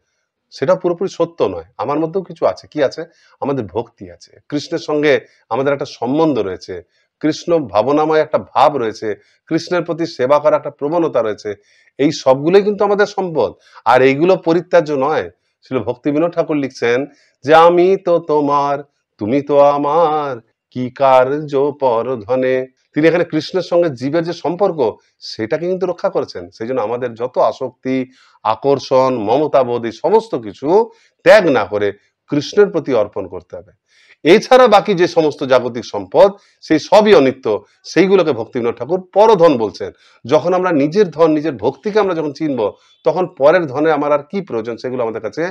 সেটা পুরোপুরি সত্য নয় আমার মধ্যেও কিছু আছে কি আছে আমাদের ভক্তি আছে কৃষ্ণের সঙ্গে আমাদের একটা সম্বন্ধ রয়েছে কৃষ্ণ ভাবনাময় একটা ভাব রয়েছে কৃষ্ণের প্রতি সেবা করার একটা প্রবণতা রয়েছে এই সবগুলোই কিন্তু আমাদের সম্পদ আর এইগুলো পরিত্যাজ্য নয় ছিল ভক্তি বিনোদ ঠাকুর লিখছেন যে আমি তো তোমার তুমি তো আমার কি কার্য পরধনে তিনি এখানে কৃষ্ণের সঙ্গে জীবের যে সম্পর্ক সেটাকে কিন্তু রক্ষা করেছেন সেই জন্য আমাদের যত আসক্তি আকর্ষণ মমতাবোধ এই সমস্ত কিছু ত্যাগ না করে কৃষ্ণের প্রতি অর্পণ করতে হবে এছাড়া বাকি যে সমস্ত জাগতিক সম্পদ সেই সবই অনিত্য সেইগুলোকে ভক্তিবিনোদ ঠাকুর পরধন বলছেন যখন আমরা নিজের ধন নিজের ভক্তিকে আমরা যখন চিনব তখন পরের ধনে আমার আর কি প্রয়োজন সেগুলো আমাদের কাছে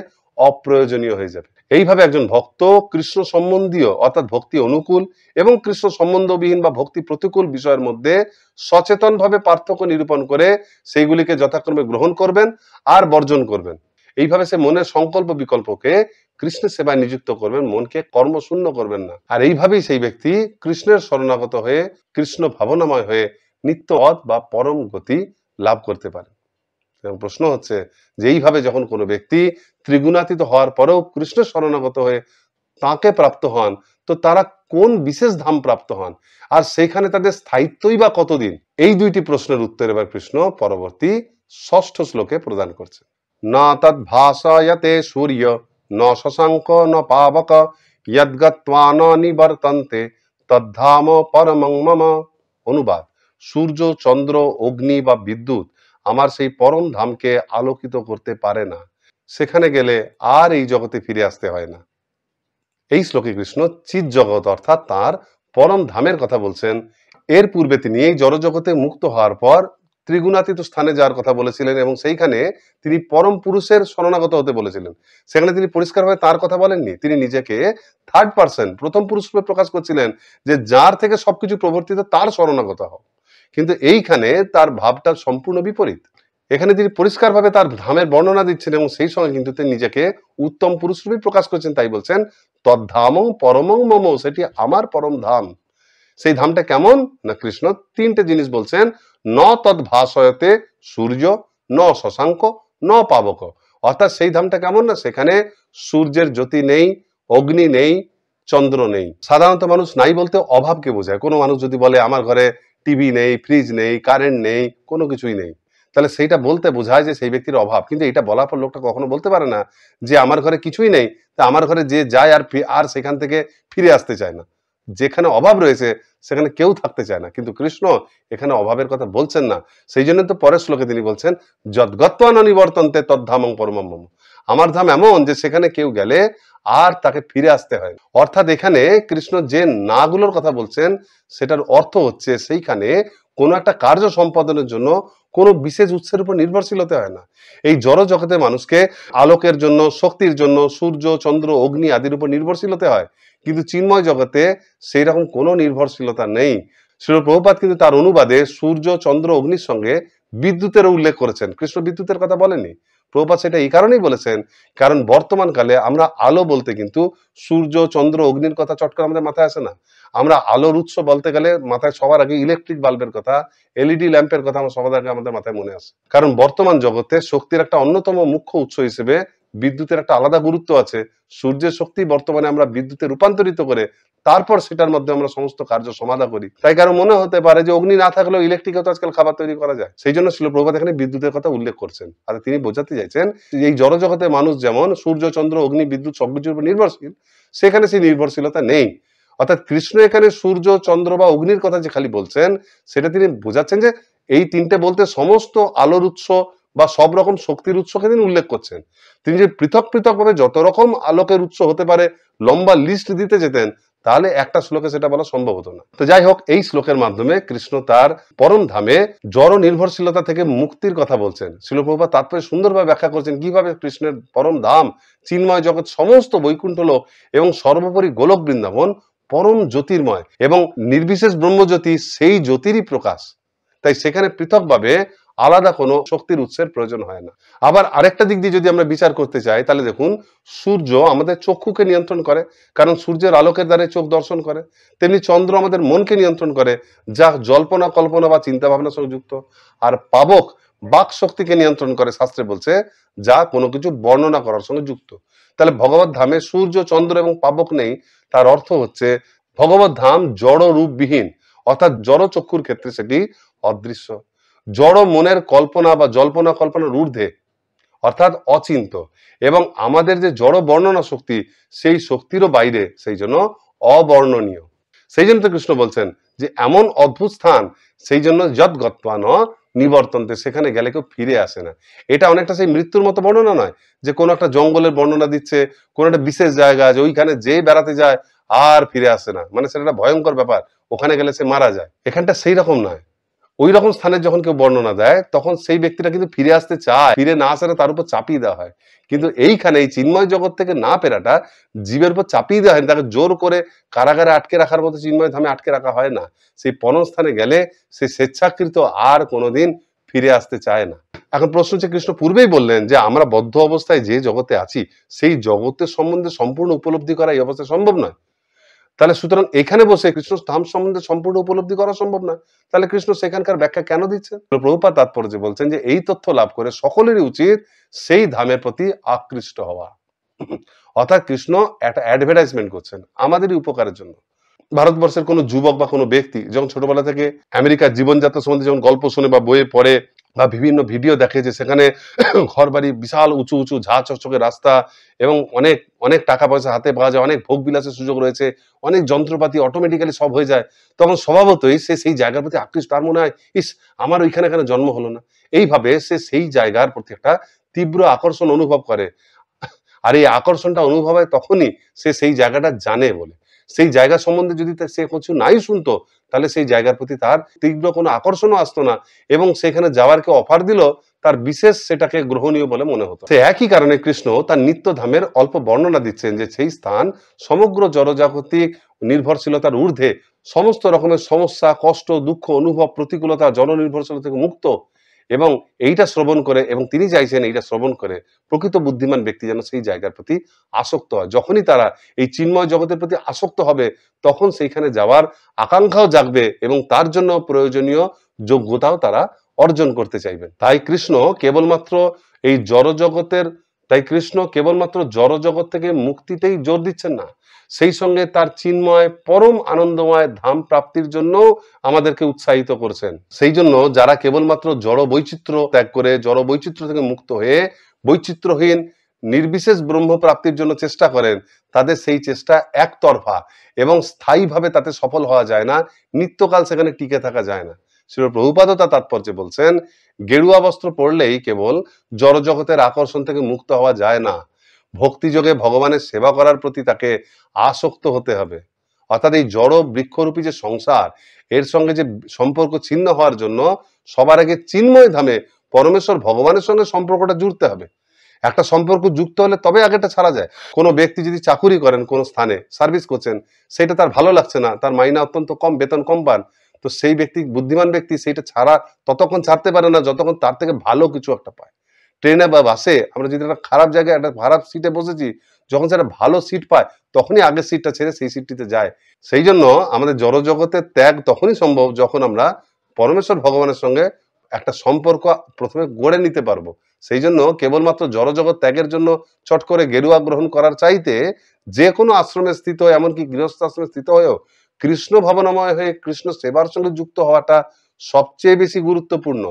অপ্রয়োজনীয় হয়ে যাবে এইভাবে একজন ভক্ত কৃষ্ণ সম্বন্ধীয় অর্থাৎ ভক্তি অনুকূল এবং কৃষ্ণ সম্বন্ধবিহীন বা ভক্তি প্রতিকূল বিষয়ের মধ্যে সচেতনভাবে পার্থক্য নিরূপণ করে সেইগুলিকে যথাক্রমে গ্রহণ করবেন আর বর্জন করবেন এইভাবে সে মনের সংকল্প বিকল্পকে কৃষ্ণ সেবায় নিযুক্ত করবেন মনকে কর্মশূন্য করবেন না আর এইভাবেই সেই ব্যক্তি কৃষ্ণের শরণাগত হয়ে কৃষ্ণ ভাবনাময় হয়ে নিত্য অদ বা পরম গতি লাভ করতে পারে এবং প্রশ্ন হচ্ছে যে এইভাবে যখন কোনো ব্যক্তি ত্রিগুণাতীত হওয়ার পরেও কৃষ্ণ শরণাগত হয়ে তাঁকে প্রাপ্ত হন তো তারা কোন বিশেষ ধাম প্রাপ্ত হন আর সেইখানে তাদের স্থায়িত্বই বা কতদিন এই দুইটি প্রশ্নের উত্তর এবার কৃষ্ণ পরবর্তী ষষ্ঠ শ্লোকে প্রদান করছে না তৎ ভাষায়তে সূর্য ন শশাঙ্ক ন পাবক ইয়দ্গত্বা ন নিবর্তন্তে তদ্ধাম পরমং মম অনুবাদ সূর্য চন্দ্র অগ্নি বা বিদ্যুৎ আমার সেই পরম ধামকে আলোকিত করতে পারে না সেখানে গেলে আর এই জগতে ফিরে আসতে হয় না এই শ্লোকে কৃষ্ণ চিৎ জগৎ অর্থাৎ তাঁর পরম ধামের কথা বলছেন এর পূর্বে তিনি এই জড়জগতে মুক্ত হওয়ার পর ত্রিগুণাতীত স্থানে যাওয়ার কথা বলেছিলেন এবং সেইখানে তিনি পরম পুরুষের শরণাগত হতে বলেছিলেন সেখানে তিনি পরিষ্কারভাবে তার কথা বলেননি তিনি নিজেকে থার্ড পার্সন প্রথম পুরুষ রূপে প্রকাশ করছিলেন যে যার থেকে সবকিছু প্রবর্তিত তার শরণাগত হও কিন্তু এইখানে তার ভাবটা সম্পূর্ণ বিপরীত এখানে তিনি পরিষ্কারভাবে তার ধামের বর্ণনা দিচ্ছেন এবং সেই সময় কিন্তু তিনি নিজেকে উত্তম পুরুষ রূপে প্রকাশ করছেন তাই বলছেন তদ্ধাম পরমং মম সেটি আমার পরম ধাম সেই ধামটা কেমন না কৃষ্ণ তিনটে জিনিস বলছেন ন তদ্ভাসয়তে সূর্য ন শশাঙ্ক ন পাবক অর্থাৎ সেই ধামটা কেমন না সেখানে সূর্যের জ্যোতি নেই অগ্নি নেই চন্দ্র নেই সাধারণত মানুষ নাই বলতে অভাবকে বোঝায় কোনো মানুষ যদি বলে আমার ঘরে টিভি নেই ফ্রিজ নেই কারেন্ট নেই কোনো কিছুই নেই তাহলে সেইটা বলতে বোঝায় যে সেই ব্যক্তির অভাব কিন্তু এটা বলার পর লোকটা কখনো বলতে পারে না যে আমার ঘরে কিছুই নেই তা আমার ঘরে যে যায় আর আর সেখান থেকে ফিরে আসতে চায় না যেখানে অভাব রয়েছে সেখানে কেউ থাকতে চায় না কিন্তু কৃষ্ণ এখানে অভাবের কথা বলছেন না সেই জন্য তো পরের শ্লোকে তিনি বলছেন যদ্গত্বান নিবর্তন্তে তদ্ধামং পরমম আমার ধাম এমন যে সেখানে কেউ গেলে আর তাকে ফিরে আসতে হয় অর্থাৎ এখানে কৃষ্ণ যে নাগুলোর কথা বলছেন সেটার অর্থ হচ্ছে সেইখানে কোনো একটা কার্য সম্পাদনের জন্য কোনো বিশেষ উৎসের উপর নির্ভরশীল হতে হয় না এই জড় জগতে মানুষকে আলোকের জন্য শক্তির জন্য সূর্য চন্দ্র অগ্নি আদির উপর নির্ভরশীল হতে হয় কিন্তু চিন্ময় জগতে সেই রকম কোনো নির্ভরশীলতা নেই শিলপ্রভুপাত কিন্তু তার অনুবাদে সূর্য চন্দ্র অগ্নির সঙ্গে বিদ্যুতের উল্লেখ করেছেন কৃষ্ণ বিদ্যুতের কথা বলেনি প্রভুপাত সেটা এই কারণেই বলেছেন কারণ বর্তমানকালে আমরা আলো বলতে কিন্তু সূর্য চন্দ্র অগ্নির কথা চট করে আমাদের মাথায় আসে না আমরা আলোর উৎস বলতে গেলে মাথায় সবার আগে ইলেকট্রিক বাল্বের কথা এলইডি ল্যাম্পের কথা আমার সবার আগে আমাদের মাথায় মনে আসে কারণ বর্তমান জগতে শক্তির একটা অন্যতম মুখ্য উৎস হিসেবে বিদ্যুতের একটা আলাদা গুরুত্ব আছে সূর্যের শক্তি বর্তমানে আমরা বিদ্যুতে রূপান্তরিত করে তারপর সেটার মধ্যে আমরা সমস্ত কার্য সমাধা করি তাই কারো মনে হতে পারে যে অগ্নি না থাকলেও ইলেকট্রিক তো আজকাল খাবার তৈরি করা যায় সেই জন্য শিল প্রভাত এখানে বিদ্যুতের কথা উল্লেখ করছেন আর তিনি বোঝাতে চাইছেন এই জড়জগতে মানুষ যেমন সূর্য চন্দ্র অগ্নি বিদ্যুৎ সবকিছুর উপর নির্ভরশীল সেখানে সেই নির্ভরশীলতা নেই অর্থাৎ কৃষ্ণ এখানে সূর্য চন্দ্র বা অগ্নির কথা যে খালি বলছেন সেটা তিনি বোঝাচ্ছেন যে এই তিনটে বলতে সমস্ত আলোর উৎস বা সব রকম শক্তির উৎসকে তিনি উল্লেখ করছেন তিনি যে পৃথক পৃথক ভাবে যত রকম আলোকের উৎস হতে পারে লম্বা লিস্ট দিতে যেতেন তাহলে একটা শ্লোকে সেটা বলা সম্ভব হতো না তো যাই হোক এই শ্লোকের মাধ্যমে কৃষ্ণ তার পরম ধামে জড় নির্ভরশীলতা থেকে মুক্তির কথা বলছেন শিলপ্রভা তাৎপর্য সুন্দরভাবে ব্যাখ্যা করছেন কিভাবে কৃষ্ণের পরম ধাম চিন্ময় জগৎ সমস্ত বৈকুণ্ঠ লোক এবং সর্বোপরি গোলক বৃন্দাবন পরম জ্যোতির্ময় এবং নির্বিশেষ ব্রহ্মজ্যোতি সেই জ্যোতিরই প্রকাশ তাই সেখানে পৃথকভাবে আলাদা কোনো শক্তির উৎসের প্রয়োজন হয় না আবার আরেকটা দিক দিয়ে যদি আমরা বিচার করতে চাই তাহলে দেখুন সূর্য আমাদের চক্ষুকে নিয়ন্ত্রণ করে কারণ সূর্যের আলোকের দ্বারা চোখ দর্শন করে তেমনি চন্দ্র আমাদের মনকে নিয়ন্ত্রণ করে যা জল্পনা কল্পনা বা চিন্তা ভাবনা যুক্ত আর পাবক বাক শক্তিকে নিয়ন্ত্রণ করে শাস্ত্রে বলছে যা কোনো কিছু বর্ণনা করার সঙ্গে যুক্ত তাহলে ভগবত ধামে সূর্য চন্দ্র এবং পাবক নেই তার অর্থ হচ্ছে ভগবত ধাম জড় রূপবিহীন অর্থাৎ জড় চক্ষুর ক্ষেত্রে সেটি অদৃশ্য জড় মনের কল্পনা বা জল্পনা কল্পনার ঊর্ধ্বে অর্থাৎ অচিন্ত এবং আমাদের যে জড় বর্ণনা শক্তি সেই শক্তিরও বাইরে সেই জন্য অবর্ণনীয় সেই জন্য তো কৃষ্ণ বলছেন যে এমন অদ্ভুত স্থান সেই জন্য যৎগত্বান নিবর্তন্তে সেখানে গেলে কেউ ফিরে আসে না এটা অনেকটা সেই মৃত্যুর মতো বর্ণনা নয় যে কোনো একটা জঙ্গলের বর্ণনা দিচ্ছে কোনো একটা বিশেষ জায়গা আছে ওইখানে যে বেড়াতে যায় আর ফিরে আসে না মানে সেটা একটা ভয়ঙ্কর ব্যাপার ওখানে গেলে সে মারা যায় এখানটা সেই রকম নয় ওই রকম স্থানের যখন কেউ বর্ণনা দেয় তখন সেই ব্যক্তিটা কিন্তু ফিরে আসতে চায় ফিরে না আসাটা তার উপর চাপিয়ে দেওয়া হয় কিন্তু এইখানে এই চিন্ময় জগৎ থেকে না পেরাটা জীবের উপর চাপিয়ে দেওয়া হয় তাকে জোর করে কারাগারে আটকে রাখার মতো চিন্ময় ধামে আটকে রাখা হয় না সেই পনন স্থানে গেলে সে স্বেচ্ছাকৃত আর কোনোদিন ফিরে আসতে চায় না এখন প্রশ্ন হচ্ছে কৃষ্ণ পূর্বেই বললেন যে আমরা বদ্ধ অবস্থায় যে জগতে আছি সেই জগতের সম্বন্ধে সম্পূর্ণ উপলব্ধি করা এই অবস্থায় সম্ভব নয় তাহলে সুতরাং এখানে বসে কৃষ্ণ ধাম সম্বন্ধে সম্পূর্ণ উপলব্ধি করা সম্ভব নয় তাহলে কৃষ্ণ সেখানকার ব্যাখ্যা কেন দিচ্ছেন প্রভুপা তাৎপর্য বলছেন যে এই তথ্য লাভ করে সকলেরই উচিত সেই ধামের প্রতি আকৃষ্ট হওয়া অর্থাৎ কৃষ্ণ একটা অ্যাডভার্টাইজমেন্ট করছেন আমাদেরই উপকারের জন্য ভারতবর্ষের কোনো যুবক বা কোনো ব্যক্তি যখন ছোটবেলা থেকে আমেরিকার জীবনযাত্রা সম্বন্ধে যখন গল্প শুনে বা বইয়ে পড়ে বা বিভিন্ন ভিডিও দেখে যে সেখানে ঘর বাড়ি বিশাল উঁচু উঁচু ঝা চকচকে রাস্তা এবং অনেক অনেক টাকা পয়সা হাতে পাওয়া যায় অনেক ভোগ বিলাসের সুযোগ রয়েছে অনেক যন্ত্রপাতি অটোমেটিক্যালি সব হয়ে যায় তখন স্বভাবতই সে সেই জায়গার প্রতি আকৃষ্ট তার মনে হয় ইস আমার ওইখানে এখানে জন্ম হলো না এইভাবে সে সেই জায়গার প্রতি একটা তীব্র আকর্ষণ অনুভব করে আর এই আকর্ষণটা অনুভব হয় তখনই সে সেই জায়গাটা জানে বলে সেই জায়গা সম্বন্ধে যদি সে কিছু নাই শুনতো তাহলে সেই জায়গার প্রতি তার তীব্র কোনো আকর্ষণও আসতো না এবং সেখানে যাওয়ার কে অফার দিল তার বিশেষ সেটাকে গ্রহণীয় বলে মনে হতো সে একই কারণে কৃষ্ণ তার নিত্যধামের অল্প বর্ণনা দিচ্ছেন যে সেই স্থান সমগ্র জনজাগতিক নির্ভরশীলতার ঊর্ধ্বে সমস্ত রকমের সমস্যা কষ্ট দুঃখ অনুভব প্রতিকূলতা জননির্ভরশীলতা থেকে মুক্ত এবং এইটা শ্রবণ করে এবং তিনি চাইছেন এইটা শ্রবণ করে প্রকৃত বুদ্ধিমান ব্যক্তি যেন সেই জায়গার প্রতি আসক্ত হয় যখনই তারা এই চিন্ময় জগতের প্রতি আসক্ত হবে তখন সেইখানে যাওয়ার আকাঙ্ক্ষাও জাগবে এবং তার জন্য প্রয়োজনীয় যোগ্যতাও তারা অর্জন করতে চাইবেন তাই কৃষ্ণ কেবলমাত্র এই জগতের তাই কৃষ্ণ কেবলমাত্র জড় জগৎ থেকে মুক্তিতেই জোর দিচ্ছেন না সেই সঙ্গে তার চিন্ময় পরম আনন্দময় ধাম প্রাপ্তির জন্য আমাদেরকে উৎসাহিত করছেন সেই জন্য যারা কেবলমাত্র জড় বৈচিত্র্য ত্যাগ করে জড় বৈচিত্র্য থেকে মুক্ত হয়ে বৈচিত্র্যহীন নির্বিশেষ ব্রহ্ম প্রাপ্তির জন্য চেষ্টা করেন তাদের সেই চেষ্টা একতরফা এবং স্থায়ীভাবে তাতে সফল হওয়া যায় না নিত্যকাল সেখানে টিকে থাকা যায় না শিলপ্রভুপাদও তা তাৎপর্যে বলছেন গেরুয়া বস্ত্র পরলেই কেবল জড় জগতের আকর্ষণ থেকে মুক্ত হওয়া যায় না ভক্তিযোগে ভগবানের সেবা করার প্রতি তাকে আসক্ত হতে হবে অর্থাৎ এই জড় বৃক্ষরূপী যে সংসার এর সঙ্গে যে সম্পর্ক ছিন্ন হওয়ার জন্য সবার আগে চিন্ময় ধামে পরমেশ্বর ভগবানের সঙ্গে সম্পর্কটা জুড়তে হবে একটা সম্পর্ক যুক্ত হলে তবে আগেটা ছাড়া যায় কোনো ব্যক্তি যদি চাকুরি করেন কোনো স্থানে সার্ভিস করছেন সেটা তার ভালো লাগছে না তার মাইনা অত্যন্ত কম বেতন কম পান তো সেই ব্যক্তি বুদ্ধিমান ব্যক্তি সেইটা ছাড়া ততক্ষণ ছাড়তে পারে না যতক্ষণ তার থেকে ভালো কিছু একটা পায় ট্রেনে বা বাসে আমরা যদি একটা খারাপ জায়গায় একটা খারাপ সিটে বসেছি যখন সেটা ভালো সিট পায় তখনই আগের সিটটা ছেড়ে সেই সিটটিতে যায় সেই জন্য আমাদের জড়জগতের ত্যাগ তখনই সম্ভব যখন আমরা পরমেশ্বর ভগবানের সঙ্গে একটা সম্পর্ক প্রথমে গড়ে নিতে পারবো সেই জন্য কেবলমাত্র জড়জগৎ ত্যাগের জন্য চট করে গেরুয়া গ্রহণ করার চাইতে যে কোনো আশ্রমে স্থিত এমনকি গৃহস্থ আশ্রমে স্থিত হয়েও কৃষ্ণ ভবনময় হয়ে কৃষ্ণ সেবার সঙ্গে যুক্ত হওয়াটা সবচেয়ে বেশি গুরুত্বপূর্ণ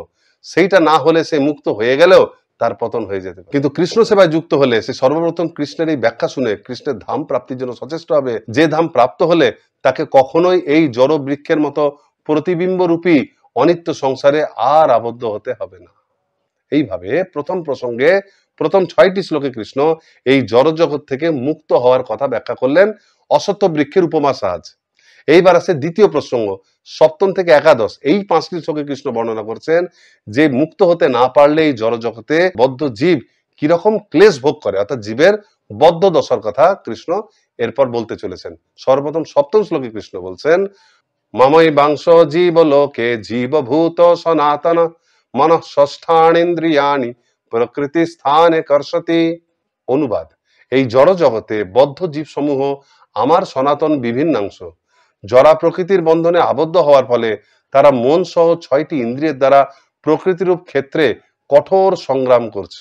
সেইটা না হলে সে মুক্ত হয়ে গেলেও তার পতন হয়ে যেতে পারে কিন্তু কৃষ্ণ সেবায় যুক্ত হলে সে সর্বপ্রথম কৃষ্ণের এই ব্যাখ্যা শুনে কৃষ্ণের ধাম প্রাপ্তির জন্য সচেষ্ট হবে যে ধাম প্রাপ্ত হলে তাকে কখনোই এই জড় বৃক্ষের মতো প্রতিবিম্বরূপী অনিত্য সংসারে আর আবদ্ধ হতে হবে না এইভাবে প্রথম প্রসঙ্গে প্রথম ছয়টি শ্লোকে কৃষ্ণ এই জড় জগৎ থেকে মুক্ত হওয়ার কথা ব্যাখ্যা করলেন অসত্য বৃক্ষের উপমা সাজ এইবার আছে দ্বিতীয় প্রসঙ্গ সপ্তম থেকে একাদশ এই পাঁচটি শ্লোকে কৃষ্ণ বর্ণনা করছেন যে মুক্ত হতে না পারলে এই জড়জগতে বদ্ধ জীব কিরকম ক্লেশ ভোগ করে অর্থাৎ জীবের বদ্ধ দশার কথা কৃষ্ণ এরপর বলতে চলেছেন সর্বপ্রথম সপ্তম শ্লোকে কৃষ্ণ বলছেন মমই বাংশ জীব লোকে জীবভূত সনাতন মন ষষ্ঠানিন্দ্রিয়ানি প্রকৃতি স্থানে কর্ষতি অনুবাদ এই জড় জগতে বদ্ধ জীব সমূহ আমার সনাতন বিভিন্নাংশ জরা প্রকৃতির বন্ধনে আবদ্ধ হওয়ার ফলে তারা মন সহ ছয়টি ইন্দ্রিয়ের দ্বারা প্রকৃতিরূপ ক্ষেত্রে কঠোর সংগ্রাম করছে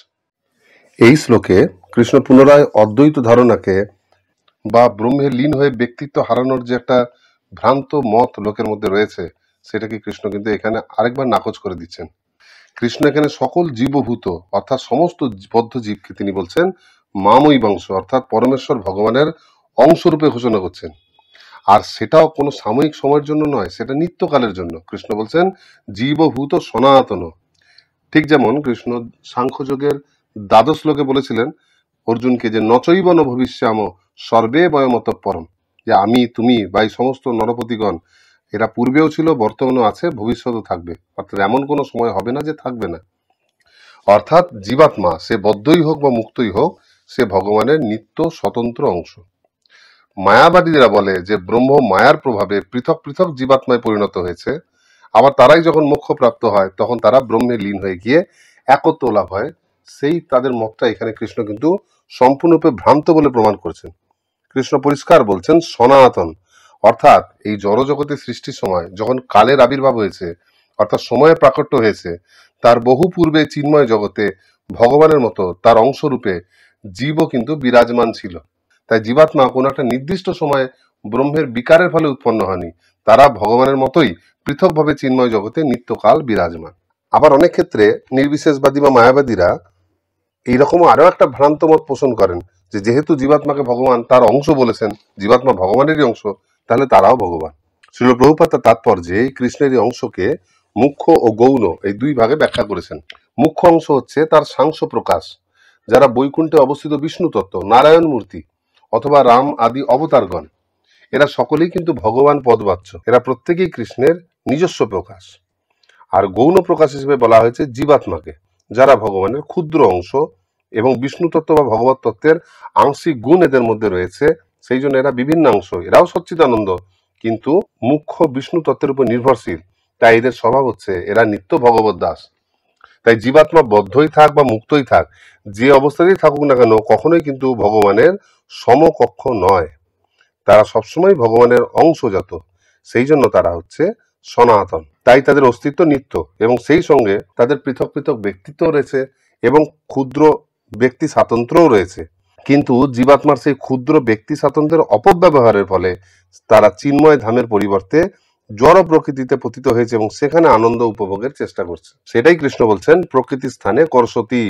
এই শ্লোকে কৃষ্ণ পুনরায় অদ্বৈত ধারণাকে বা ব্রহ্মে লীন হয়ে ব্যক্তিত্ব হারানোর যে একটা ভ্রান্ত মত লোকের মধ্যে রয়েছে সেটাকে কৃষ্ণ কিন্তু এখানে আরেকবার নাকচ করে দিচ্ছেন কৃষ্ণ এখানে সকল জীবভূত অর্থাৎ সমস্ত বদ্ধ জীবকে তিনি বলছেন মামই বংশ অর্থাৎ পরমেশ্বর ভগবানের অংশরূপে ঘোষণা করছেন আর সেটাও কোনো সাময়িক সময়ের জন্য নয় সেটা নিত্যকালের জন্য কৃষ্ণ বলছেন জীবভূত সনাতন ঠিক যেমন কৃষ্ণ সাংখ্যযোগের দ্বাদশ লোকে বলেছিলেন অর্জুনকে যে নচৈবন ভবিষ্যাম সর্বে বয়মত পরম যে আমি তুমি বা এই সমস্ত নরপতিগণ এরা পূর্বেও ছিল বর্তমানেও আছে ভবিষ্যতও থাকবে অর্থাৎ এমন কোনো সময় হবে না যে থাকবে না অর্থাৎ জীবাত্মা সে বদ্ধই হোক বা মুক্তই হোক সে ভগবানের নিত্য স্বতন্ত্র অংশ মায়াবাদীরা বলে যে ব্রহ্ম মায়ার প্রভাবে পৃথক পৃথক জীবাত্মায় পরিণত হয়েছে আবার তারাই যখন মোক্ষ প্রাপ্ত হয় তখন তারা ব্রহ্মে লীন হয়ে গিয়ে একত্র লাভ হয় সেই তাদের মতটা এখানে কৃষ্ণ কিন্তু সম্পূর্ণরূপে ভ্রান্ত বলে প্রমাণ করছেন কৃষ্ণ পরিষ্কার বলছেন সনাতন অর্থাৎ এই জড়জগতে সৃষ্টির সময় যখন কালের আবির্ভাব হয়েছে অর্থাৎ সময়ের প্রাকট্য হয়েছে তার বহু পূর্বে চিন্ময় জগতে ভগবানের মতো তার অংশরূপে জীবও কিন্তু বিরাজমান ছিল তাই জীবাত্মা কোনো একটা নির্দিষ্ট সময়ে ব্রহ্মের বিকারের ফলে উৎপন্ন হয়নি তারা ভগবানের মতোই পৃথকভাবে চিন্ময় জগতে নিত্যকাল বিরাজমান আবার অনেক ক্ষেত্রে নির্বিশেষবাদী বা মায়াবাদীরা এইরকম আরও একটা ভ্রান্ত মত পোষণ করেন যে যেহেতু জীবাত্মাকে ভগবান তার অংশ বলেছেন জীবাত্মা ভগবানেরই অংশ তাহলে তারাও ভগবান শিল প্রভুপাত এই কৃষ্ণেরই অংশকে মুখ্য ও গৌণ এই দুই ভাগে ব্যাখ্যা করেছেন মুখ্য অংশ হচ্ছে তার সাংস প্রকাশ যারা বৈকুণ্ঠে অবস্থিত বিষ্ণু তত্ত্ব নারায়ণ মূর্তি অথবা রাম আদি অবতারগণ এরা সকলেই কিন্তু ভগবান পদবাচ্য এরা প্রত্যেকেই কৃষ্ণের নিজস্ব প্রকাশ আর গৌণ প্রকাশ হিসেবে বলা হয়েছে জীবাত্মাকে যারা ভগবানের ক্ষুদ্র অংশ এবং বিষ্ণু তত্ত্ব বা ভগবত তত্ত্বের আংশিক গুণ এদের মধ্যে রয়েছে সেই জন্য এরা বিভিন্ন অংশ এরাও সচ্চিদানন্দ কিন্তু মুখ্য বিষ্ণু তত্ত্বের উপর নির্ভরশীল তাই এদের স্বভাব হচ্ছে এরা নিত্য ভগবত দাস তাই জীবাত্মা বদ্ধই থাক বা মুক্তই থাক যে অবস্থাতেই থাকুক না কেন কখনোই কিন্তু ভগবানের সমকক্ষ নয় তারা সবসময় ভগবানের অংশজাত সেই জন্য তারা হচ্ছে সনাতন তাই তাদের অস্তিত্ব নিত্য এবং সেই সঙ্গে তাদের পৃথক পৃথক ব্যক্তিত্ব রয়েছে এবং ক্ষুদ্র ব্যক্তি স্বাতন্ত্র্যও রয়েছে কিন্তু জীবাত্মার সেই ক্ষুদ্র ব্যক্তি স্বাতন্ত্র্যের অপব্যবহারের ফলে তারা চিন্ময় ধামের পরিবর্তে জড় প্রকৃতিতে পতিত হয়েছে এবং সেখানে আনন্দ উপভোগের চেষ্টা করছে সেটাই কৃষ্ণ বলছেন প্রকৃতি স্থানে করসতি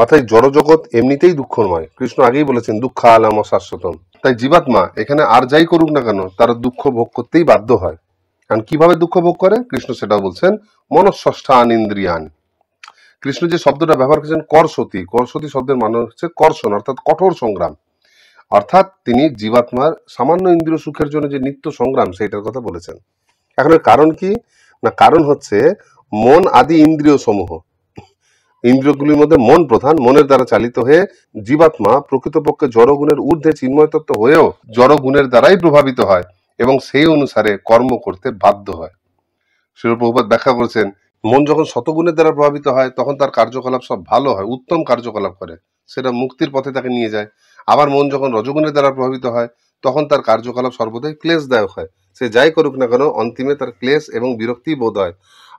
অর্থাৎ জড়জগৎ এমনিতেই দুঃখময় কৃষ্ণ আগেই বলেছেন দুঃখ আলাম অশাশ্বতন তাই জীবাত্মা এখানে আর যাই করুক না কেন তার দুঃখ ভোগ করতেই বাধ্য হয় কারণ কিভাবে দুঃখ ভোগ করে কৃষ্ণ সেটাও বলছেন মনঃষষ্ঠান ইন্দ্রিয়ান কৃষ্ণ যে শব্দটা ব্যবহার করেছেন করসতি করসতি শব্দের মানে হচ্ছে কর্ষণ অর্থাৎ কঠোর সংগ্রাম অর্থাৎ তিনি জীবাত্মার সামান্য ইন্দ্রিয় সুখের জন্য যে নিত্য সংগ্রাম সেইটার কথা বলেছেন এখন এর কারণ কি না কারণ হচ্ছে মন আদি ইন্দ্রিয় সমূহ ইন্দ্রিয়গুলির মধ্যে মন প্রধান মনের দ্বারা চালিত হয়ে জীবাত্মা প্রকৃতপক্ষে জড়গুণের ঊর্ধ্বে চিন্ময় তত্ত্ব হয়েও জড়গুণের দ্বারাই প্রভাবিত হয় এবং সেই অনুসারে কর্ম করতে বাধ্য হয় শিরপ্রভুপাত ব্যাখ্যা করেছেন মন যখন শতগুণের দ্বারা প্রভাবিত হয় তখন তার কার্যকলাপ সব ভালো হয় উত্তম কার্যকলাপ করে সেটা মুক্তির পথে তাকে নিয়ে যায় আবার মন যখন রজগুণের দ্বারা প্রভাবিত হয় তখন তার কার্যকলাপ সর্বদাই ক্লেশদায়ক হয় সে যাই করুক না কেন অন্তিমে তার ক্লেশ এবং বিরক্তি বোধ হয়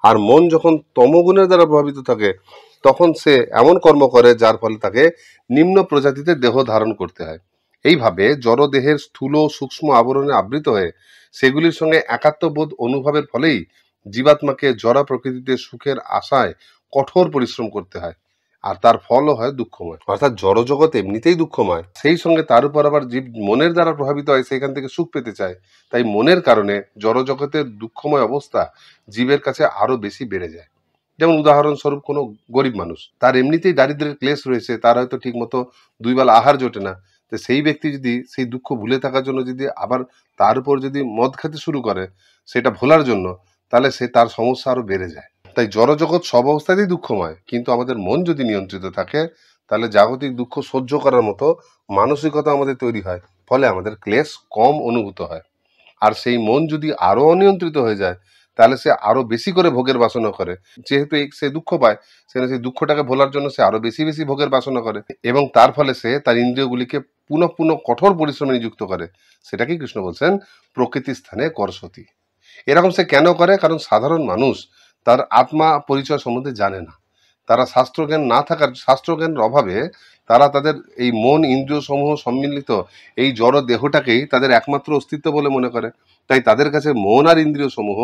আর মন যখন তমগুণের দ্বারা প্রভাবিত থাকে তখন সে এমন কর্ম করে যার ফলে তাকে নিম্ন প্রজাতিতে দেহ ধারণ করতে হয় এইভাবে জড়দেহের স্থূল সূক্ষ্ম আবরণে আবৃত হয়ে সেগুলির সঙ্গে একাত্মবোধ অনুভবের ফলেই জীবাত্মাকে জরা প্রকৃতিতে সুখের আশায় কঠোর পরিশ্রম করতে হয় আর তার ফলও হয় দুঃখময় অর্থাৎ জড়জগৎ এমনিতেই দুঃখময় সেই সঙ্গে তার উপর আবার জীব মনের দ্বারা প্রভাবিত হয় সেখান থেকে সুখ পেতে চায় তাই মনের কারণে জড়জগতের দুঃখময় অবস্থা জীবের কাছে আরও বেশি বেড়ে যায় যেমন উদাহরণস্বরূপ কোনো গরিব মানুষ তার এমনিতেই দারিদ্রের ক্লেশ রয়েছে তার হয়তো ঠিকমতো বেলা আহার জোটে না তো সেই ব্যক্তি যদি সেই দুঃখ ভুলে থাকার জন্য যদি আবার তার উপর যদি মদ খেতে শুরু করে সেটা ভোলার জন্য তাহলে সে তার সমস্যা আরও বেড়ে যায় তাই জড়জগৎ সব অবস্থাতেই দুঃখময় কিন্তু আমাদের মন যদি নিয়ন্ত্রিত থাকে তাহলে জাগতিক দুঃখ সহ্য করার মতো মানসিকতা আমাদের তৈরি হয় ফলে আমাদের ক্লেশ কম অনুভূত হয় আর সেই মন যদি আরও অনিয়ন্ত্রিত হয়ে যায় তাহলে সে আরও বেশি করে ভোগের বাসনা করে যেহেতু সে দুঃখ পায় সে সেই দুঃখটাকে ভোলার জন্য সে আরও বেশি বেশি ভোগের বাসনা করে এবং তার ফলে সে তার ইন্দ্রিয়গুলিকে পুনঃ পুনঃ কঠোর পরিশ্রমে নিযুক্ত করে সেটাকেই কৃষ্ণ বলছেন প্রকৃতি স্থানে করসতি এরকম সে কেন করে কারণ সাধারণ মানুষ তার আত্মা পরিচয় সম্বন্ধে জানে না তারা শাস্ত্রজ্ঞান না থাকার শাস্ত্রজ্ঞানের অভাবে তারা তাদের এই মন ইন্দ্রিয় সমূহ সম্মিলিত এই জড় দেহটাকেই তাদের একমাত্র অস্তিত্ব বলে মনে করে তাই তাদের কাছে মন আর ইন্দ্রিয় সমূহ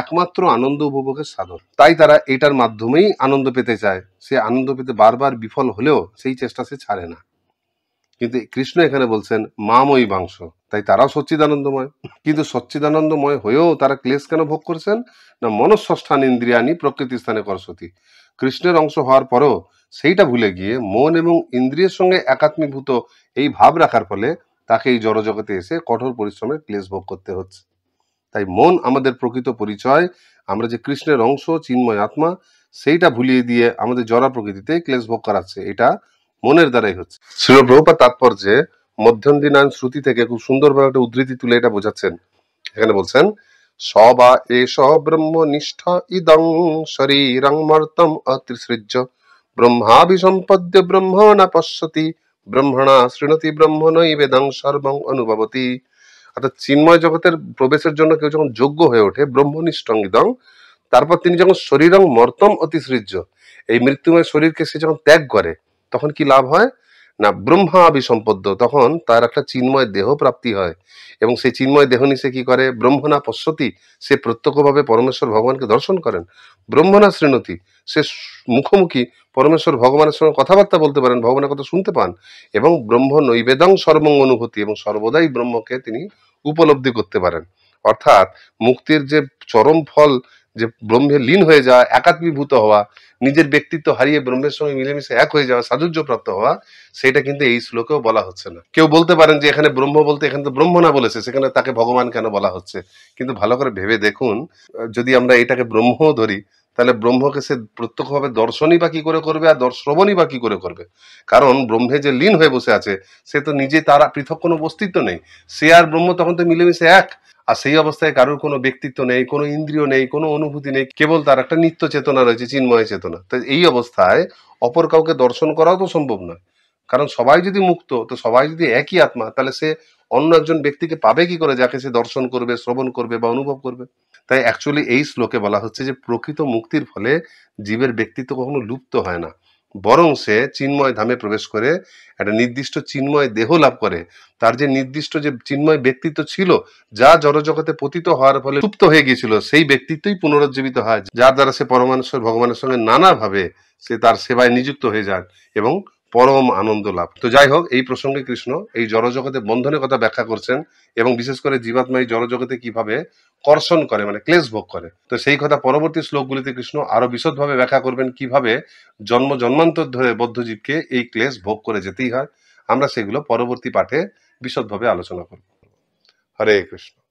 একমাত্র আনন্দ উপভোগের সাধন তাই তারা এটার মাধ্যমেই আনন্দ পেতে চায় সে আনন্দ পেতে বারবার বিফল হলেও সেই চেষ্টা সে ছাড়ে না কিন্তু কৃষ্ণ এখানে বলছেন মাময়ী বাংস তাই তারাও সচ্চিদানন্দময় কিন্তু সচ্চিদানন্দময় হয়েও তারা ক্লেশ কেন ভোগ করছেন না মনঃষষ্ঠান ইন্দ্রিয়ানি প্রকৃতি স্থানে করসতী কৃষ্ণের অংশ হওয়ার পরেও সেইটা ভুলে গিয়ে মন এবং ইন্দ্রিয়ের সঙ্গে একাত্মীভূত এই ভাব রাখার ফলে তাকে এই জড়জগতে এসে কঠোর পরিশ্রমের ক্লেশ ভোগ করতে হচ্ছে তাই মন আমাদের প্রকৃত পরিচয় আমরা যে কৃষ্ণের অংশ চিন্ময় আত্মা সেইটা ভুলিয়ে দিয়ে আমাদের জরা প্রকৃতিতে ক্লেশ ভোগ করাচ্ছে এটা মনের দ্বারাই হচ্ছে শিলপ্রভুপা তাৎপর্যে দিনায়ন শ্রুতি থেকে খুব সুন্দরভাবে একটা উদ্ধৃতি তুলে এটা বোঝাচ্ছেন এখানে বলছেন সবা সব্রহ্ম ব্রহ্মনিষ্ঠ ইদং শরীরং মর্তম অতিসৃজ্য ব্রহ্মাভিসম্পদ্য ব্রহ্ম না পশ্যতি ব্রহ্মণা শৃণতি ব্রহ্ম বেদং সর্বং অনুভবতি অর্থাৎ চিন্ময় জগতের প্রবেশের জন্য কেউ যখন যোগ্য হয়ে ওঠে ইদং তারপর তিনি যখন শরীরং মর্তম অতিসৃজ্য এই মৃত্যুময় শরীরকে সে যখন ত্যাগ করে তখন কি লাভ হয় না ব্রহ্মা সম্পদ্য তখন তার একটা চিন্ময় দেহ প্রাপ্তি হয় এবং সেই চিন্ময় দেহ নিয়ে সে কি করে ব্রহ্মনা পশ্যতি সে প্রত্যক্ষভাবে পরমেশ্বর ভগবানকে দর্শন করেন ব্রহ্মনা শ্রেণতি সে মুখোমুখি পরমেশ্বর ভগবানের সঙ্গে কথাবার্তা বলতে পারেন ভগবানের কথা শুনতে পান এবং ব্রহ্ম নৈবেদং সর্বং অনুভূতি এবং সর্বদাই ব্রহ্মকে তিনি উপলব্ধি করতে পারেন অর্থাৎ মুক্তির যে চরম ফল যে ব্রহ্মে লীন হয়ে যাওয়া একাত্মীভূত হওয়া নিজের ব্যক্তিত্ব হারিয়ে ব্রহ্মের সঙ্গে মিলেমিশে এক হয়ে যাওয়া সাধুর্য প্রাপ্ত হওয়া সেটা কিন্তু এই শ্লোকেও বলা হচ্ছে না কেউ বলতে পারেন যে এখানে ব্রহ্ম বলতে এখানে তো ব্রহ্ম না বলেছে সেখানে তাকে ভগবান কেন বলা হচ্ছে কিন্তু ভালো করে ভেবে দেখুন যদি আমরা এটাকে ব্রহ্ম ধরি তাহলে ব্রহ্মকে সে প্রত্যক্ষভাবে দর্শনই বা কী করে করবে আর শ্রবণই বা কী করে করবে কারণ ব্রহ্মে যে লীন হয়ে বসে আছে সে তো নিজে তার পৃথক কোনো অস্তিত্ব নেই সে আর ব্রহ্ম তখন তো মিলেমিশে এক আর সেই অবস্থায় কারোর কোনো ব্যক্তিত্ব নেই কোনো ইন্দ্রিয় নেই কোনো অনুভূতি নেই কেবল তার একটা নিত্য চেতনা রয়েছে চিন্ময় চেতনা তো এই অবস্থায় অপর কাউকে দর্শন করাও তো সম্ভব নয় কারণ সবাই যদি মুক্ত তো সবাই যদি একই আত্মা তাহলে সে অন্য একজন ব্যক্তিকে পাবে কি করে যাকে সে দর্শন করবে শ্রবণ করবে বা অনুভব করবে তাই অ্যাকচুয়ালি এই শ্লোকে বলা হচ্ছে যে প্রকৃত মুক্তির ফলে জীবের ব্যক্তিত্ব কখনো লুপ্ত হয় না বরং সে চিন্ময় ধামে প্রবেশ করে একটা নির্দিষ্ট চিন্ময় দেহ লাভ করে তার যে নির্দিষ্ট যে চিন্ময় ব্যক্তিত্ব ছিল যা জড়জগতে পতিত হওয়ার ফলে লুপ্ত হয়ে গিয়েছিল সেই ব্যক্তিত্বই পুনরুজ্জীবিত হয় যার দ্বারা সে পরমানুষ্বর ভগবানের সঙ্গে নানাভাবে সে তার সেবায় নিযুক্ত হয়ে যান এবং পরম আনন্দ লাভ তো যাই হোক এই প্রসঙ্গে কৃষ্ণ এই জড়জগতে বন্ধনের কথা ব্যাখ্যা করছেন এবং বিশেষ করে জীবাত্মা এই জড়জগতে কিভাবে কর্ষণ করে মানে ক্লেশ ভোগ করে তো সেই কথা পরবর্তী শ্লোকগুলিতে কৃষ্ণ আরো বিশদভাবে ব্যাখ্যা করবেন কিভাবে জন্ম জন্মান্তর ধরে বদ্ধজীবকে এই ক্লেশ ভোগ করে যেতেই হয় আমরা সেগুলো পরবর্তী পাঠে বিশদভাবে আলোচনা করব হরে কৃষ্ণ